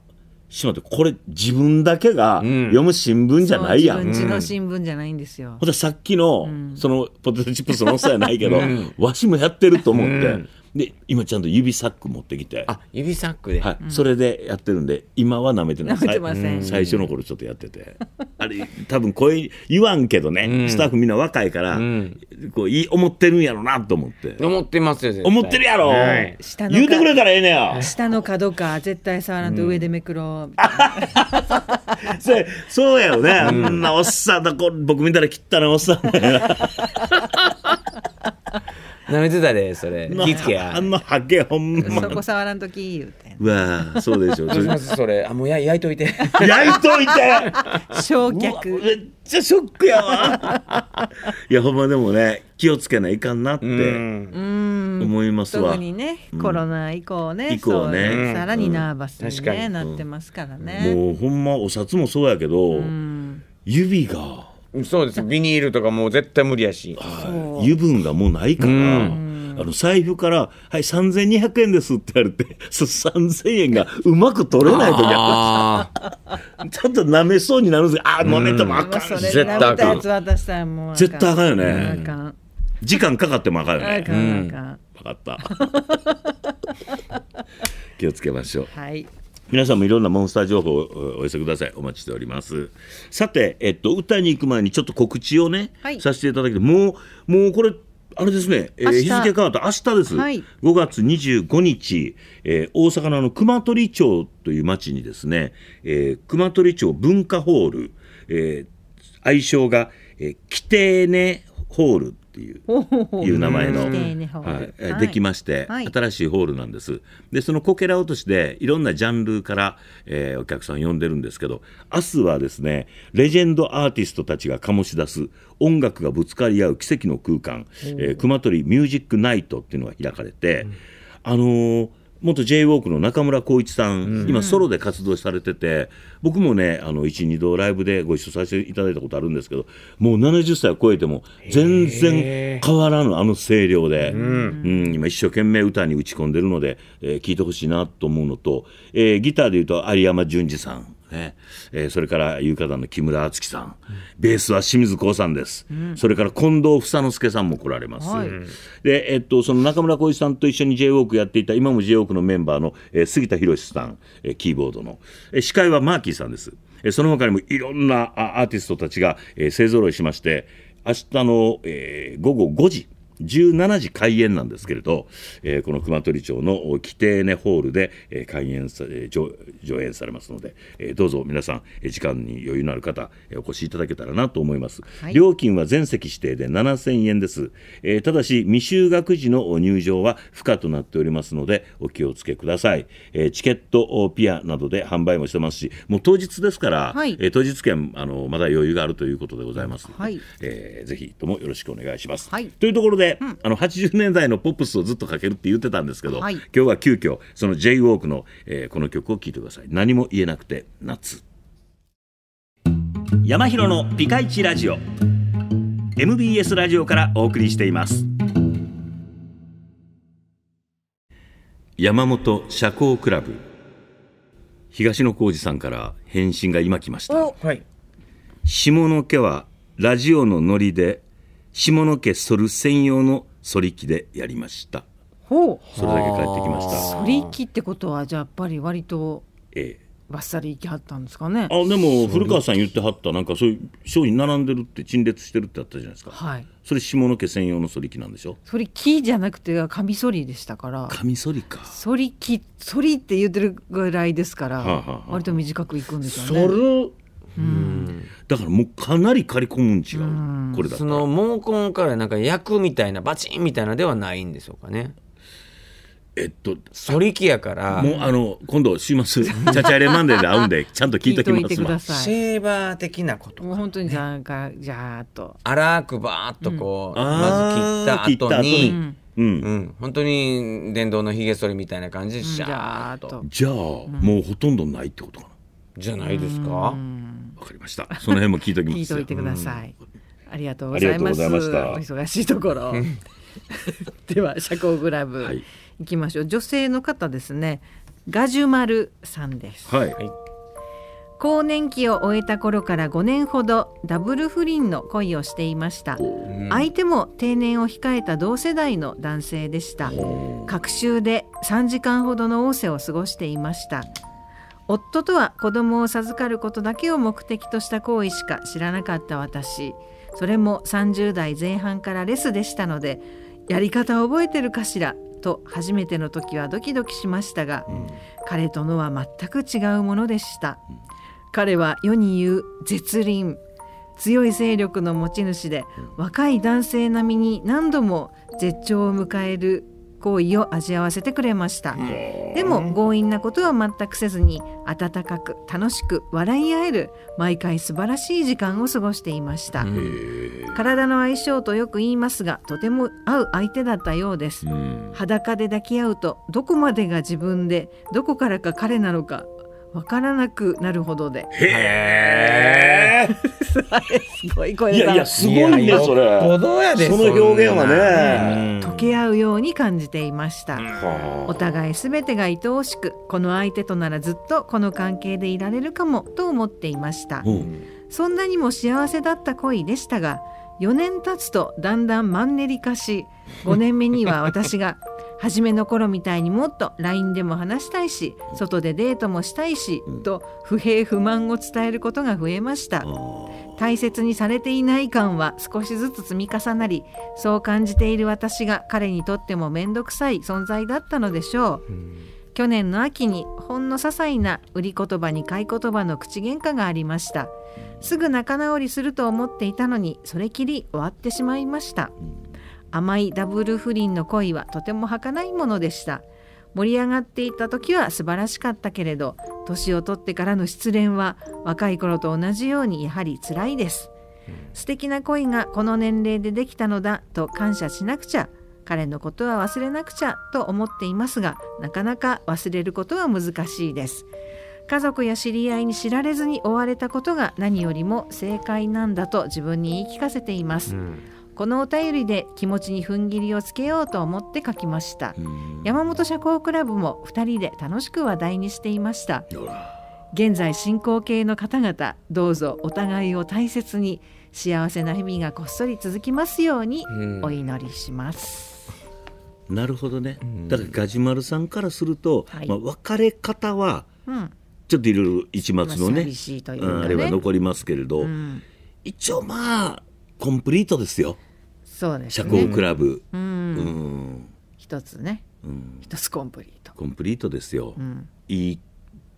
[SPEAKER 1] しまって、これ自分だけが読む新聞じゃないやん。うん、自分の
[SPEAKER 2] 新聞じゃないんですよ。
[SPEAKER 1] ほ、ん、さっきの、そのポテトチップスのおっさんやないけど、わしもやってると思って。で今ちゃんと指サック持ってきてあ指サックで、はいうん、それでやってるんで今はなめてない最初の頃ちょっとやってて あれ多分声言わんけどね、うん、スタッフみんな若いから、うん、こうい思ってるんやろうなと思って
[SPEAKER 3] 思ってますよ思ってるやろ、はい、
[SPEAKER 1] 言うてくれたらええねや
[SPEAKER 2] 下の角か絶対触らんと上でめくろう
[SPEAKER 1] そそうやよね、あんなおっさんだこ僕見たら切ったなおっさんだよ
[SPEAKER 3] 舐めてたで、それ。気付けや。あんなハゲほんま。そこ
[SPEAKER 2] 触らんとき言うて。
[SPEAKER 3] わあ、そうで しょ。そうそれ。あ、もうや 焼いといて。焼いといて焼
[SPEAKER 2] 却。めっちゃショックやわ。
[SPEAKER 3] いや、
[SPEAKER 1] ほんまでもね、気をつけないかんなってうん。思いますわ。特に
[SPEAKER 2] ね、コロナ以降ね。以降ね。さらにナーバスになってますからね。
[SPEAKER 1] もうほんまお札もそうやけど、指が。
[SPEAKER 3] そうですビニールとかもう絶対無理やし、は
[SPEAKER 1] い、油分がもうないから、あの財布から「はい3200円です」って言われて3000 円がうまく取れない時ありま ちょっと舐めそうになるんですけどあ舐めてもあかん、絶対あかん
[SPEAKER 2] 絶対あかんよね
[SPEAKER 1] 時間かかってもあかんよね、分かった 気をつけましょうはい皆さんもいろんなモンスター情報をお寄せください。お待ちしております。さて、えっと、歌に行く前にちょっと告知をね、はい、させていただきもう、もうこれ、あれですね、えー、日付変わった明日です、はい、5月25日、えー、大阪のの熊取町という町にですね、えー、熊取町文化ホール、えー、愛称が、えー、キテーネホールって
[SPEAKER 4] いういう名前の、はい、できま
[SPEAKER 1] して、新しいホールなんですでそのこけら落としでいろんなジャンルから、えー、お客さん呼んでるんですけど明日はですねレジェンドアーティストたちが醸し出す音楽がぶつかり合う奇跡の空間、えー、熊取ミュージックナイトっていうのが開かれて、あのー元 j ウォークの中村浩一さん、うん、今ソロで活動されてて僕もね12度ライブでご一緒させていただいたことあるんですけどもう70歳を超えても全然変わらぬあの声量で、うん、今一生懸命歌に打ち込んでるので聴、えー、いてほしいなと思うのと、えー、ギターでいうと有山淳二さん。ねえー、それから有価団の木村敦樹さん、ベースは清水光さんです、うん、それから近藤房之助さんも来られます、はい、でえっと、その中村浩一さんと一緒に j ウォークやっていた今も j w o ークのメンバーの、えー、杉田博さん、えー、キーボードの、えー、司会はマーキーさんです、えー、その他にもいろんなアーティストたちが、えー、勢ぞろいしまして明日の、えー、午後5時17時開演なんですけれど、えー、この熊取町の規定ねホールで、えー、開演さ、えー、上上演されますので、えー、どうぞ皆さん、えー、時間に余裕のある方、えー、お越しいただけたらなと思います、はい、料金は全席指定で7000円です、えー、ただし未就学児の入場は不可となっておりますのでお気をつけください、えー、チケットピアなどで販売もしてますしもう当日ですから、はい、えー、当日券あのまだ余裕があるということでございます、はいえー、ぜひともよろしくお願いします、はい、というところでうん、あの80年代のポップスをずっとかけるって言ってたんですけど、はい、今日は急遽その j ウォークの、えー、この曲を聴いてください何も言えなくて夏山広のピカイチラジオ MBS ラジオからお送りしています山本社交クラブ東野浩二さんから返信が今来ました、はい、下の家はラジオのノリで下野家剃る専用の剃り機でやりました
[SPEAKER 2] ほう
[SPEAKER 4] それだけ帰ってきま
[SPEAKER 1] した剃り
[SPEAKER 2] 機ってことはじゃあやっぱり割とええバッサリいきはったんですかねあでも古川さ
[SPEAKER 1] ん言ってはったなんかそういう商品並んでるって陳列してるってあったじゃないですか、はい、それ下野家専用の反り機なんでしょ
[SPEAKER 2] 反り機じゃなくてカミソリでしたからカミソリか反り機反りって言ってるぐらいですから、はあはあ、割と短くいくんですよね反る
[SPEAKER 1] だからもうかなり刈り込むん違う、これだそ
[SPEAKER 3] の毛根からなんか焼くみたいなバチンみたいなではないんでしょうかねえっと反り木やからもうあ
[SPEAKER 1] の今度週末チャチャレマンデーで会うんで ちゃんと聞いときますわシ
[SPEAKER 3] ェーバー的なこと、ね、もう本当にじゃんかじゃーっと粗くバーっとこう、うん、まず切った後に後に、うん、うん、本当に電動のひげ剃りみたいな感じでシャーっと
[SPEAKER 1] じゃあ、もうほとんどないってことかじゃないですか
[SPEAKER 3] わ
[SPEAKER 2] かりましたその辺も聞いておきます聞いておいてください、ありがとうございますお忙しいところ では社交グラブ、はい、いきましょう女性の方ですねガジュマルさんです、はい、更年期を終えた頃から5年ほどダブル不倫の恋をしていました、相手も定年を控えた同世代の男性でした隔週で3時間ほどの仰せを過ごしていました夫とは子供を授かることだけを目的とした行為しか知らなかった私それも30代前半からレスでしたのでやり方を覚えてるかしらと初めての時はドキドキしましたが、うん、彼とのは全く違うものでした、うん、彼は世に言う絶倫強い勢力の持ち主で、うん、若い男性並みに何度も絶頂を迎える好意を味わわせてくれましたでも強引なことは全くせずに温かく楽しく笑い合える毎回素晴らしい時間を過ごしていました体の相性とよく言いますがとても合う相手だったようです裸で抱き合うとどこまでが自分でどこからか彼なのかわからなくなるほどで。
[SPEAKER 3] へえ。
[SPEAKER 2] すごい声いやいやすごいねそれ。やでその表現はね。け合うように感じていましたお互い全てが愛おしくこの相手とならずっとこの関係でいられるかもと思っていましたそんなにも幸せだった恋でしたが4年経つとだんだんマンネリ化し5年目には私が初めの頃みたいにもっと LINE でも話したいし外でデートもしたいし、うん、と不平不満を伝えることが増えました。大切にされていない感は少しずつ積み重なりそう感じている私が彼にとっても面倒くさい存在だったのでしょう。うん去年の秋にほんの些細な売り言葉に買い言葉の口喧嘩がありましたすぐ仲直りすると思っていたのにそれきり終わってしまいました、甘いダブル不倫の恋はとても儚いものでした盛り上がっていた時は素晴らしかったけれど年を取ってからの失恋は若い頃と同じようにやはり辛いです素敵な恋がこの年齢でできたのだと感謝しなくちゃ彼のことは忘れなくちゃと思っていますがなかなか忘れることは難しいです家族や知り合いに知られずに追われたことが何よりも正解なんだと自分に言い聞かせています、うんこのお便りで気持ちに踏ん切りをつけようと思って書きました山本社交クラブも2人で楽しく話題にしていました現在進行形の方々どうぞお互いを大切に幸せな日々がこっそり続きますようにお祈りします。
[SPEAKER 1] なるほどね、だからガジュマルさんからすると、はい、まあ、別れ方は、ちょっといろいろ一抹のねうあね、あれは残りますけれど、う
[SPEAKER 2] ん、一応まあ
[SPEAKER 1] コンプリートですよ。
[SPEAKER 2] そうです、ね、社交クラブ、うん、うん、一つね、うん、一つコンプリー
[SPEAKER 1] トコンプリートですよ、うん、いい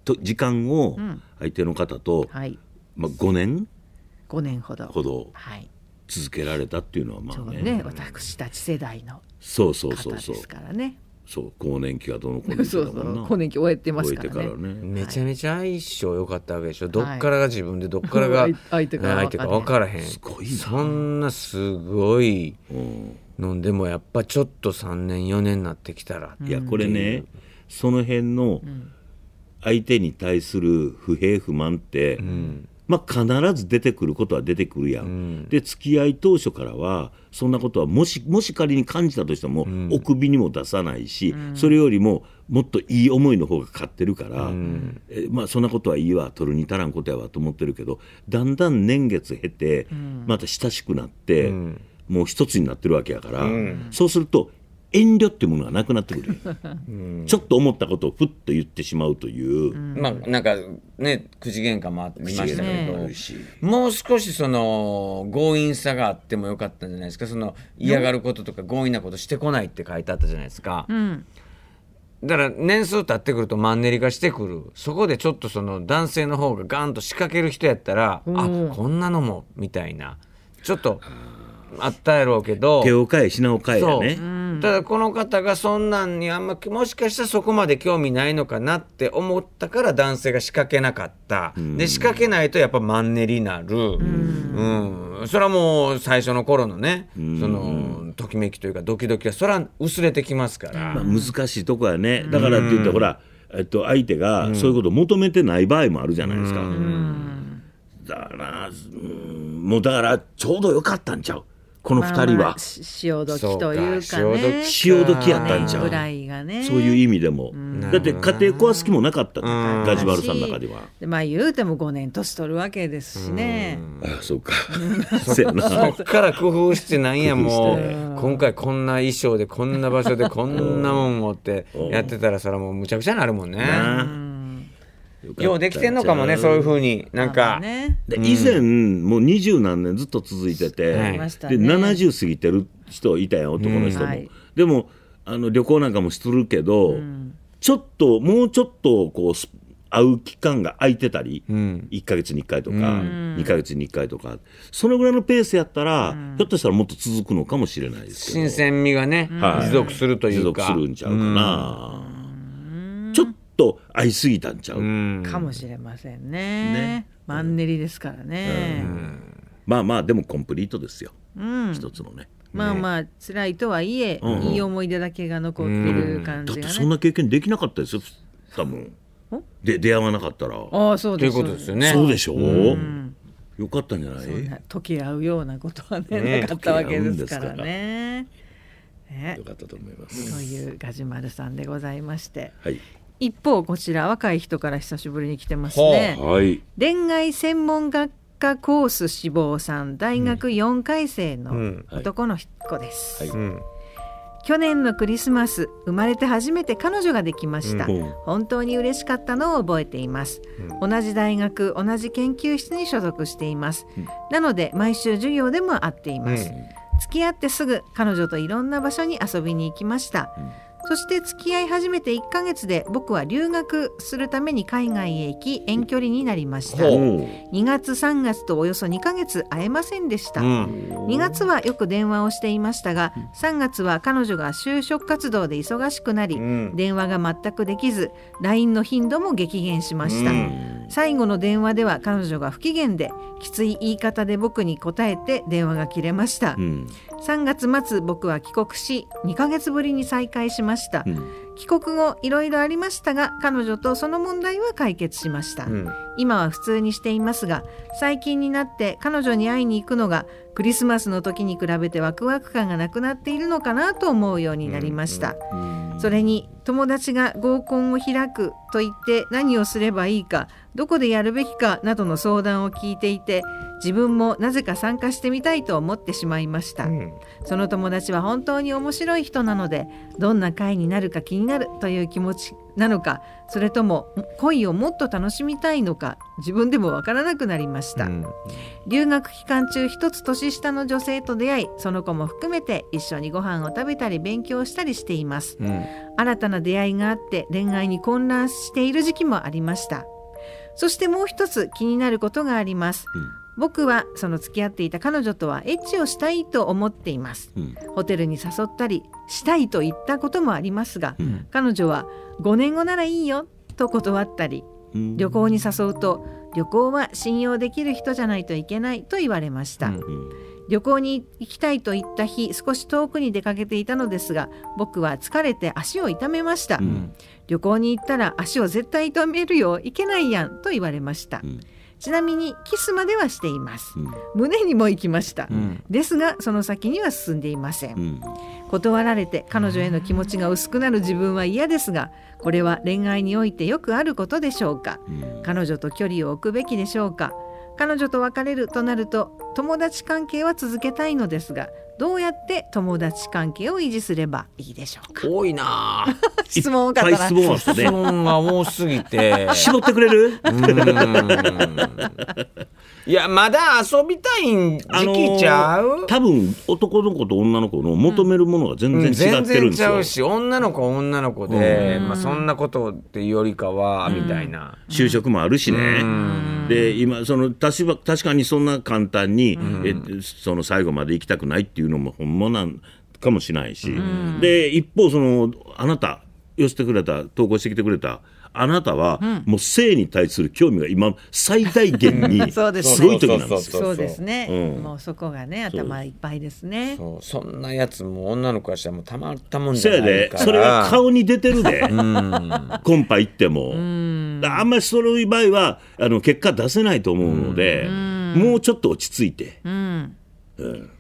[SPEAKER 1] と時間を相手の方と、はい、まあ、5年
[SPEAKER 2] 5年ほどほど、はい、
[SPEAKER 1] 続けられたっていうのはまあ
[SPEAKER 2] ねね私たち世代の方
[SPEAKER 3] ですからね。そうそうそうそうそう更年期がどの更
[SPEAKER 2] 年期だもんな そうそう更年期終えてますからねから
[SPEAKER 3] ねめちゃめちゃ相性良かったわけでしょ、はどっからが自分でどっからが 相手か分からへんすごいそんなすごいんでもやっぱちょっと三年四年になってきたら、ういやこれね
[SPEAKER 1] その辺の相手に対する不平不満って、うんまあ、必ず出てくることは出てくるやん、うん、で付き合い当初からはそんなことはもしもし仮に感じたとしても、お首にも出さないし、うん、それよりももっといい思いの方が勝ってるから、うん、えまあ、そんなことはいいわ取るに足らんことやわと思ってるけどだんだん年月経てまた親しくなって、もう一つになってるわけやから、そうすると遠慮ってものがなくなってくる、ちょっと思ったことをふっと言ってしまうという、うん、
[SPEAKER 3] まあなんかね口喧嘩もあってましたけど、ね、もう少しその強引さがあってもよかったんじゃないですかその嫌がることとか強引なことしてこないって書いてあったじゃないですか、うん、だから年数経ってくるとマンネリ化してくるそこでちょっとその男性の方がガンと仕掛ける人やったら、うん、あこんなのもみたいなちょっと。あったやろうけど手を変え品を変えやねただこの方がそんなんにあんまもしかしたらそこまで興味ないのかなって思ったから男性が仕掛けなかった、うん、で仕掛けないとやっぱマンネリになる、うん、うん、それはもう最初の頃のね、うん、そのときめきというかドキドキはそれは薄れてきますから、まあ、難しいとこやねだからって言ってほら、えっと、
[SPEAKER 1] 相手がそういうことを求めてない場合もあるじゃないですか、だからもうだからちょうどよかったんちゃうこの二人は、まあまあ、潮時というかね潮時やったんじゃん、ね、そういう意味でも、うん、だって家庭壊す気もなかった、うん、ガジバルさんの中では
[SPEAKER 2] でまあ言うても5年年取るわけですしね、うん、ああそうか そっから工
[SPEAKER 3] 夫してなんやもう今回こんな衣装でこんな場所でこんなもん持ってやってたらそれはもうむちゃくちゃになるもんね、ようできてんのかもねそういうふうになんか、ね、で以前、
[SPEAKER 1] もう二十何年ずっと続いてて、はで70過ぎてる人いたよ男の人も、うん、でもあの旅行なんかもしてるけど、うん、ちょっともうちょっとこう会う期間が空いてたり、うん、1か月に1回とか、うん、2か月に1回とかそのぐらいのペースやったら、うん、ひょっとしたらもっと続くのかもしれないですけど新鮮味がね、はい、持続するというか持続するんちゃうかな、ちょっとと合いすぎたんちゃうか
[SPEAKER 2] もしれませんねねマンネリですからね、
[SPEAKER 1] まあまあでもコンプリートですよ、うん、一つのね
[SPEAKER 2] まあまあ辛いとはいえ、うんうん、いい思い出だけが残ってる感じが、ね、だってそ
[SPEAKER 1] んな経験できなかったですよ多分で出会わなかったらああそうですということですよねそうでしょう、うんよかったんじゃない
[SPEAKER 2] 溶け合うようなことはね、ね、なかったわけですからね。ね、よかったと思います。というガジュマルさんでございまして、はい、一方こちら若い人から久しぶりに来てますね、はい、恋愛専門学科コース志望さん大学4回生の男の子です、去年のクリスマス生まれて初めて彼女ができました、うん、本当に嬉しかったのを覚えています、うん、同じ大学同じ研究室に所属しています、うん、なので毎週授業でも会っています、付き合ってすぐ彼女といろんな場所に遊びに行きました、そして付き合い始めて1ヶ月で僕は留学するために海外へ行き遠距離になりました2月3月とおよそ2ヶ月会えませんでした、うん、2月はよく電話をしていましたが3月は彼女が就職活動で忙しくなり、うん、電話が全くできず LINE の頻度も激減しました、うん最後の電話では彼女が不機嫌できつい言い方で僕に答えて電話が切れました、うん、3月末僕は帰国し2ヶ月ぶりに再会しました、うん、帰国後いろいろありましたが彼女とその問題は解決しました、うん、今は普通にしていますが最近になって彼女に会いに行くのがクリスマスの時に比べてワクワク感がなくなっているのかなと思うようになりました、それに友達が合コンを開くと言って何をすればいいかどこでやるべきかなどの相談を聞いていて自分もなぜか参加してみたいと思ってしまいました、うん、その友達は本当に面白い人なのでどんな会になるか気になるという気持ちなのかそれとも恋をもっと楽しみたいのか自分でもわからなくなりました、うん、留学期間中一つ年下の女性と出会いその子も含めて一緒にご飯を食べたり勉強したりしています、うん、新たな出会いがあって恋愛に混乱している時期もありましたそしてもう一つ気になることがあります、うん、僕はその付き合っていた彼女とはエッチをしたいと思っています、うん、ホテルに誘ったりしたいと言ったこともありますが、うん、彼女は5年後ならいいよと断ったり、旅行に誘うと旅行は信用できる人じゃないといけないと言われました、うんうん旅行に行きたいと言った日少し遠くに出かけていたのですが僕は疲れて足を痛めました、うん、旅行に行ったら足を絶対痛めるよ行けないやんと言われました、うん、ちなみにキスまではしています、うん、胸にも行きました、ですがその先には進んでいません、断られて彼女への気持ちが薄くなる自分は嫌ですがこれは恋愛においてよくあることでしょうか、彼女と距離を置くべきでしょうか彼女と別れるとなると友達関係は続けたいのですがどうやって友達関係を維持すればいいでしょうか多いな
[SPEAKER 3] 質問多かったな質問質問が多すぎて絞ってくれるいやまだ遊びたいん時期ちゃう、多分男の子と
[SPEAKER 1] 女の子の求めるものが全然違ってるんですよ、うん全然違うし
[SPEAKER 3] 女の子女の子で、まあ、そんなことっていうよりかは、みたいな就職もあるしね、で今その
[SPEAKER 1] 確か確かにそんな簡単に、えその最後まで行きたくないっていうのもほんまなんかもしないし、で一方そのあなた寄せてくれた投稿してきてくれたあなたは、もう性に対する興味が今最大限に す
[SPEAKER 2] ごい時なんですよ。そうですね、うん、もうそこがね頭いっぱいですね。
[SPEAKER 3] そんなやつも女の子はしたらもうたまったもんじゃないから。それが顔に出てるで。
[SPEAKER 2] コ
[SPEAKER 1] ンパ行っても。あんまりそういう場合はあの結果出せないと思うので、もうちょっと落ち着いて。うん、うん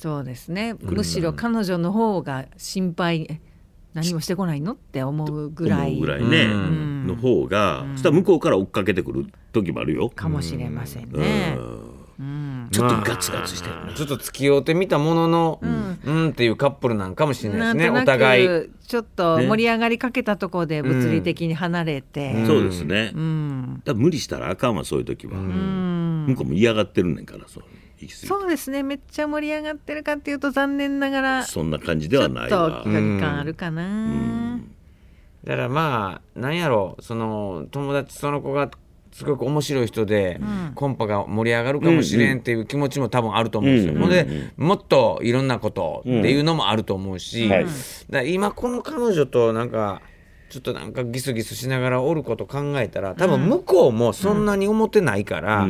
[SPEAKER 2] そうですねむしろ彼女の方が心配何もしてこないのって思うぐらいぐ
[SPEAKER 1] らいね、うん、の方が、そしたら向こうから追っかけてくる時もあるよかもしれませ
[SPEAKER 3] んね、うん、ちょっとガツガツしてるね、まあ、ちょっと付き合うてみたものの、うん、うん、っていうカップルなんかもしれないですねお互い
[SPEAKER 2] ちょっと盛り上がりかけたところで物理的に離れて、ねうん、そうですね、うん、
[SPEAKER 3] だ無理したらあかんわそういう時は、
[SPEAKER 2] 向
[SPEAKER 1] こうも嫌がってるねんからそう
[SPEAKER 2] 行き過ぎそうですねめっちゃ盛り上がってるかっていうと残念ながらそんな
[SPEAKER 1] 感じではない距離感
[SPEAKER 2] あるかな、うん、
[SPEAKER 3] だからまあなんやろうその友達その子がすごく面白い人で、うん、コンパが盛り上がるかもしれんっていう気持ちも多分あると思うんですよ。ほ、うん、うん、でもっといろんなことっていうのもあると思うし、はい、だ今この彼女となんかちょっとなんかギスギスしながらおること考えたら多分向こうもそんなに思ってないから。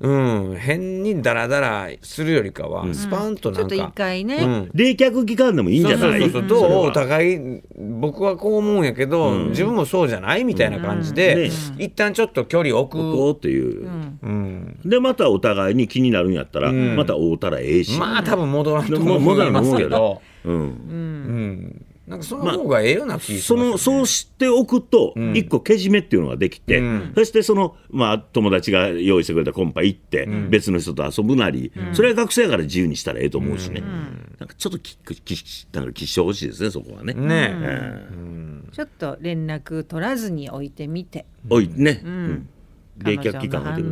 [SPEAKER 3] うん変にダラダラするよりかはスパンとなんか、うん、ちょっと一
[SPEAKER 2] 回ね、うん、
[SPEAKER 3] 冷却期間でもいいんじゃないそうどうお互い僕はこう思うんやけど、自分もそうじゃないみたいな感じで、うんね、一旦ちょっと距離を置こうっていう、う
[SPEAKER 1] んでまたお互いに気になるんやったら、また会うたらええしまあ多
[SPEAKER 3] 分戻らんと思うますけど、うんうんなんかその方がええような気が
[SPEAKER 1] しま、ねまあ、そのそうしておくと、一個けじめっていうのができて、うん、そしてその、まあ、友達が用意してくれたコンパ行って、別の人と遊ぶなり、うん、それは学生やから自由にしたらええと思うしね、
[SPEAKER 2] な
[SPEAKER 1] んかちょっとききなかしてほしいですね、そこは
[SPEAKER 2] ね。ねちょっと連絡取らずに置いてみて。おいね、冷却期間を置てく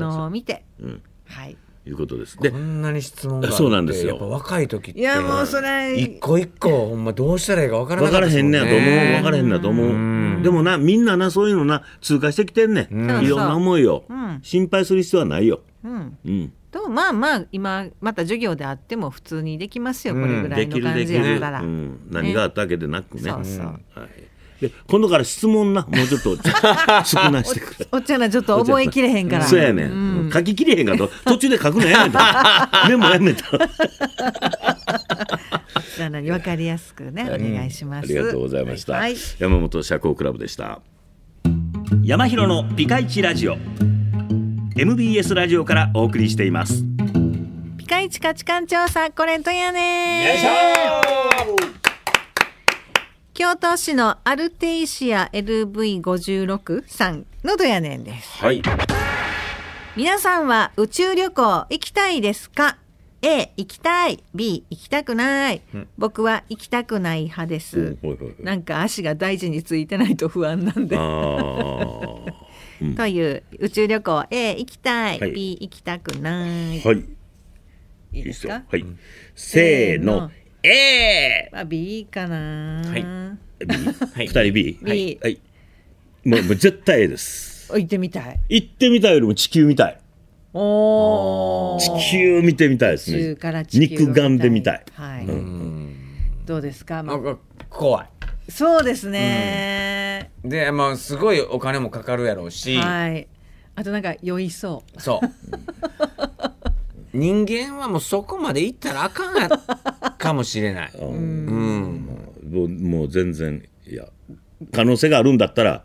[SPEAKER 3] んはいいうことです。で、こんなに質問がそうなんですよ。若い時って、いやも
[SPEAKER 2] うそれ一
[SPEAKER 3] 個一個ほんまどうしたらいいか分からなかんね。分からへんねやと思う。分からへんなと思
[SPEAKER 1] う。でもなみんななそういうのな通過してきてんねん。いろんな思いを、心配する必要はないよ。うん。うん。
[SPEAKER 2] とまあまあ今また授業であっても普通にできますよこれぐらいの感じやから、う
[SPEAKER 1] ん、何があったわけでなくね。そうそう。はい。で今度から質問なもうちょっと 少なしてく
[SPEAKER 2] れおっちゃんらちょっと覚えきれへんからそうやね、うん、
[SPEAKER 1] 書ききれへんかと途中で書くのやめ
[SPEAKER 2] た メモやめたなのに分かりやすくね、うん、お願いします、ありがとうございました、はい、
[SPEAKER 1] 山本社交クラブでした山広のピカイチラジオ MBS ラジオからお送りしています
[SPEAKER 2] ピカイチ価値観調査これとやね京都市のアルテイシア LV56 さんのどやねんです。はい。皆さんは宇宙旅行行きたいですか A 行きたい B 行きたくない、僕は行きたくない派です、うん、なんか足が大事についてないと不安なんで うん、という宇宙旅行 A 行きたい、はい、B 行きたくないは
[SPEAKER 1] いいいですかはい、せーの
[SPEAKER 2] A まあ B かなはい B はい、2 人 B, B は
[SPEAKER 1] い、もうもう絶対 A です
[SPEAKER 2] 行ってみたい
[SPEAKER 1] 行ってみたいよりも地球みたい
[SPEAKER 2] お
[SPEAKER 1] お。地球見てみたいですね肉眼で見たい、は
[SPEAKER 3] い、
[SPEAKER 2] どうですか、なんか怖いそうですね、
[SPEAKER 3] でまあすごいお金もかかるやろうし、は
[SPEAKER 2] い、あとなんか酔いそうそう
[SPEAKER 3] 人間はもうそこまで行ったらあかんや
[SPEAKER 1] かもしれない。うん、もう全然いや可能性があるんだったら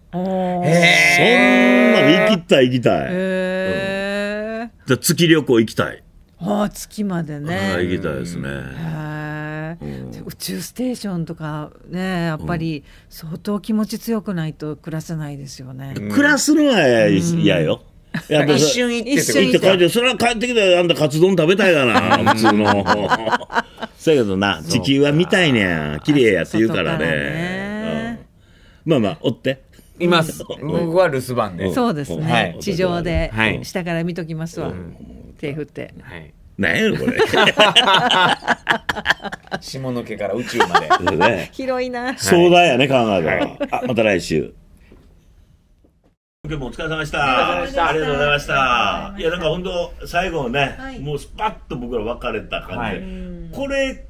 [SPEAKER 1] そんな行きたい行きたい、えーうん、月旅行行きたい
[SPEAKER 2] あ月までね行きたいですね、うえ。宇宙ステーションとかねやっぱり相当気持ち強くないと暮らせないですよね、暮らすのは嫌
[SPEAKER 1] よ、やっぱ一瞬行って行って帰ってそれは帰ってきたらあんたカツ丼食べたいだな 普通のそうやけどな地球は見たいねん綺麗やって言うからねまあまあおっています。僕
[SPEAKER 3] は留守番で。そうですね。地上で
[SPEAKER 2] 下から見ときますわ。手振って。
[SPEAKER 3] なんやろこれ。下の毛から宇宙ま
[SPEAKER 1] で。広いな。壮大やね考えたら。あまた来週。今日もお疲れ様でした。ありがとうございました。いやなんか本当最後ね、もうスパッと僕ら別れた感じ。これ。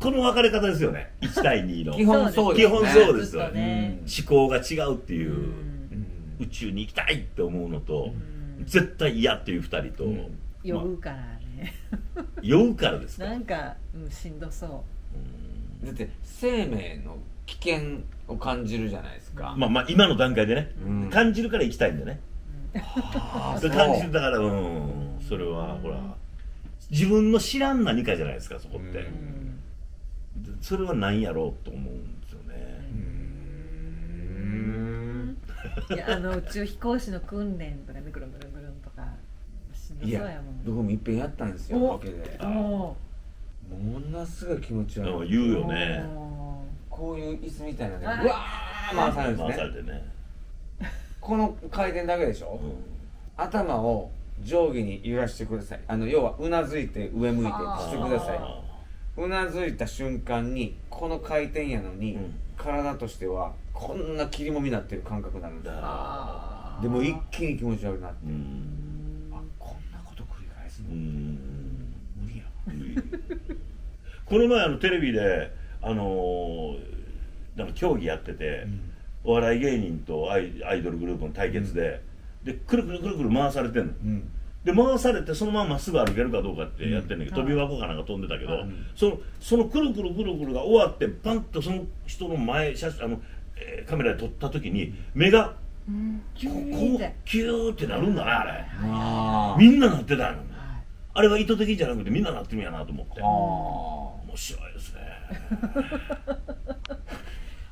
[SPEAKER 1] この分かれ方ですよね1対2の基本そうですよねすよね、思考が違うっていう、宇宙に行きたいって思うのと、絶対嫌っていう2人と、
[SPEAKER 2] 酔うからね
[SPEAKER 1] 酔うからですか
[SPEAKER 2] なんか、うん、しんどそ
[SPEAKER 1] うだって
[SPEAKER 3] 生命の危険を感じるじゃないですかまあまあ今
[SPEAKER 1] の段階でね、
[SPEAKER 3] 感じるから行きたいんだね、は
[SPEAKER 1] あ感じるだからうんそれはほら自分の知らん何かじゃないですかそこって、それは何やろ
[SPEAKER 3] うと思うんですよね。うん
[SPEAKER 2] いやあの宇宙飛行士の訓練とかねぐるんぐるんぐるんとかしんどそうやも
[SPEAKER 3] ん僕もいっぺんやったんですよわけでものすごい気持ち悪い言うよねこういう椅子みたいなねうわー回されるんですね回されてねこの回転だけでしょ、うん、頭を上下に揺らしてくださいあの要はうなずいて上向いてしてくださいうなずいた瞬間にこの回転やのに、うん、体としてはこんな切りもみなってる感覚になるんですでも一気に気持ち悪くなってあこんなこと繰り返すの
[SPEAKER 1] 無理やこの前あのテレビであのー、なんか競技やってて、うん、お笑い芸人とアイドルグループの対決で、うん、でくるくるくるくる回されてんの、うんで回されてそのまままっすぐ歩けるかどうかってやってんだけど、うん、飛び箱かなんか飛んでたけど、そのそのくるくるくるくるが終わってパンとその人の前写あの、えー、カメラで撮った時に目が、うん、こうキューってなるんだねあれみんななってたの、はい、あれは意図的じゃなくてみんななってるんやなと思って面白いですね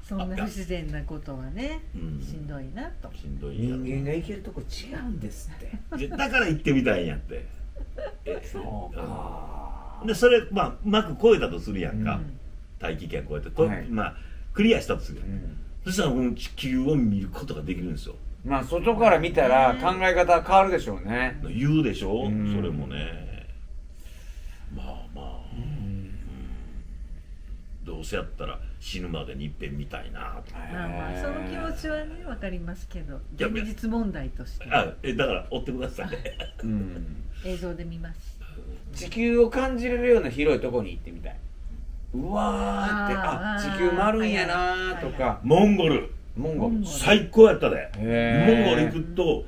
[SPEAKER 2] そんな不自然なことはね、うん、しんどいなとし
[SPEAKER 1] んどい人間が行けるとこ違うんですってだから行ってみたいんやって
[SPEAKER 4] えそう
[SPEAKER 1] かでそれ、まあ、うまく超えたとするやんか、うん、大気圏超えて、はい、まあ、クリアしたとするやん、うん、そしたらこの地球を見ることができるんですよ
[SPEAKER 3] まあ外から見たら考え方変わるでしょうね、
[SPEAKER 1] 言うでしょ、うそれもねどうせやったら死ぬまでにいっぺん見たいなとか、まあ、その気持
[SPEAKER 2] ちはね分かりますけど現実問題としてあ
[SPEAKER 3] えだから追ってください、うん、
[SPEAKER 2] 映像で見ます
[SPEAKER 3] 地球を感じれるような広いとこに行ってみたいうわーってああ地球丸いんやなーとか、モンゴルモンゴル最高やったでモ
[SPEAKER 4] ンゴル
[SPEAKER 1] 行くと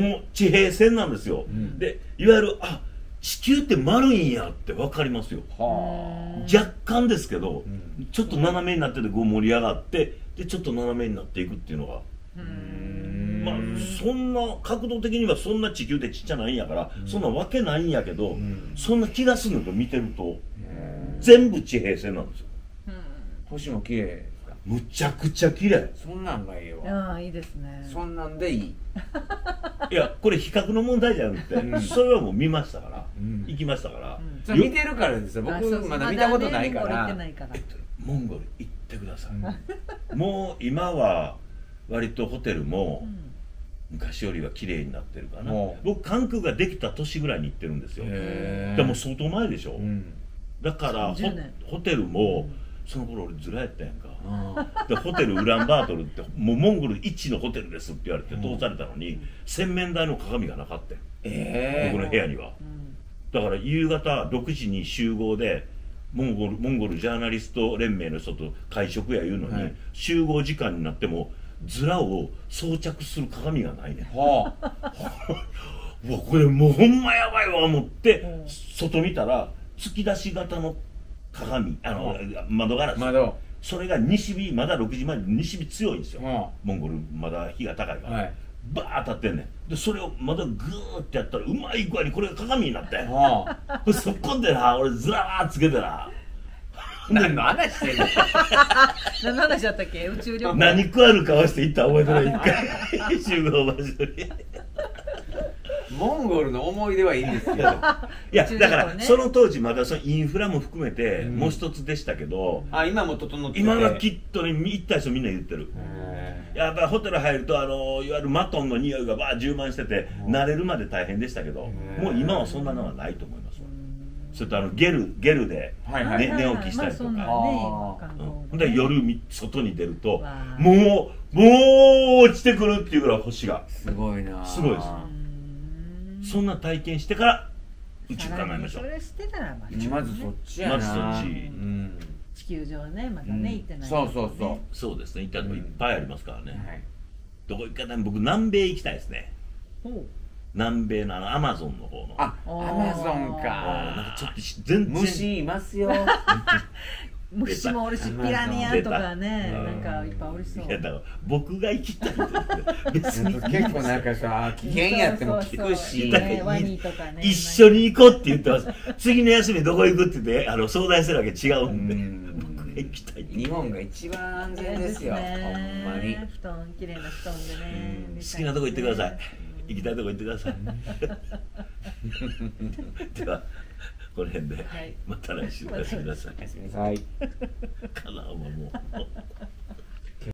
[SPEAKER 1] もう地平線なんですよ、うん、でいわゆるあ地球って丸いんやって分かりますよ若干ですけど、うん、ちょっと斜めになっててこう盛り上がってでちょっと斜めになっていくっていうのがまあそんな角度的にはそんな地球でちっちゃないんやから、うん、そんなわけないんやけど、うん、そんな気がするのと見てると全部地平線なんですよ星も綺麗むちゃくちゃ綺麗そんなんがい
[SPEAKER 2] いわああいいですねそん
[SPEAKER 3] なんでいい
[SPEAKER 1] いやこれ比較の問題じゃなくて、うん、それはもう見ましたから、うん、行きましたから、うん、見てるからですよ僕まだ見たことないから、ま
[SPEAKER 2] ね、えっと、
[SPEAKER 1] モンゴル行ってください、もう今は割とホテルも、昔よりは綺麗になってるかな僕関空ができた年ぐらいに行ってるんですよでも相当前でしょ、うん、だからホテルも、その頃俺ずらやったやんかでホテルウランバートルってもうモンゴル一のホテルですって言われて通されたのに、洗面台の鏡がなかった、えー、僕の部屋には、だから夕方6時に集合でモンゴルモンゴルジャーナリスト連盟の人と会食や言うのに、はい、集合時間になってもズラを装着する鏡がないねん、はあ、うわこれもうほんまやばいわ思って、外見たら突き出し型の鏡あの、窓ガラス窓それが西日まだ6時前西日強いんですよ、うん、モンゴルまだ日が高いから、はい、バー当たってんねんでそれをまたグーってやったらうまい具合にこれが鏡になって、うん、そこでな俺ずらーつけてな 何の話してんの
[SPEAKER 2] 何の話だったっけ宇宙旅行何
[SPEAKER 3] 食わぬ顔して行った覚えてない
[SPEAKER 2] 一
[SPEAKER 3] 回集合場所にモンゴルの思い出はいいんですけど い
[SPEAKER 1] やだからその当時まだそのインフラも含めてもう一つでしたけど、
[SPEAKER 3] あ今も整ってて今はき
[SPEAKER 1] っとね行った人みんな言ってるやっぱりホテル入るとあのいわゆるマトンの匂いがバー充満してて慣れるまで大変でしたけどもう今はそんなのはないと思いますそれとあのゲルゲルで寝,、はいはい、寝起きしたりとか、まあねうん、で夜外に出るともうもう落ちてくるっていうぐらい星がすごいなすごいです、ねそんな体験してから宇宙考えましょうそれ
[SPEAKER 2] してたらままずそっちやなまずそっち、うん地球上はねまだね、行ってない、ね、そう
[SPEAKER 1] そうそうそうですね行ったとこいっぱいありますからね、はい、どこ行くかな僕南米行きたいですね南米のあのアマゾンの方のあ
[SPEAKER 4] ア
[SPEAKER 2] マゾ
[SPEAKER 1] ンかなんかちょっと全然虫いますよ 虫もおるしピラニアとかね、うん、な
[SPEAKER 2] んかいっぱいおるしそういやだ
[SPEAKER 1] から僕が行きたい
[SPEAKER 2] 別に結構な
[SPEAKER 1] んかさ危険やっても聞くし、一緒に行こうって言ってます次の休みどこ行くって言ってあの相談するわけ違うんで、行きたい日本が一
[SPEAKER 2] 番安全ですよ、ね、ほんまに布団綺麗な布団でね、うん、
[SPEAKER 1] 好きなとこ行ってください行きたいとこ行ってください
[SPEAKER 4] ではこの辺で、はい、
[SPEAKER 1] また来週お休みなさい。おやすみなさい。
[SPEAKER 4] かな、もう。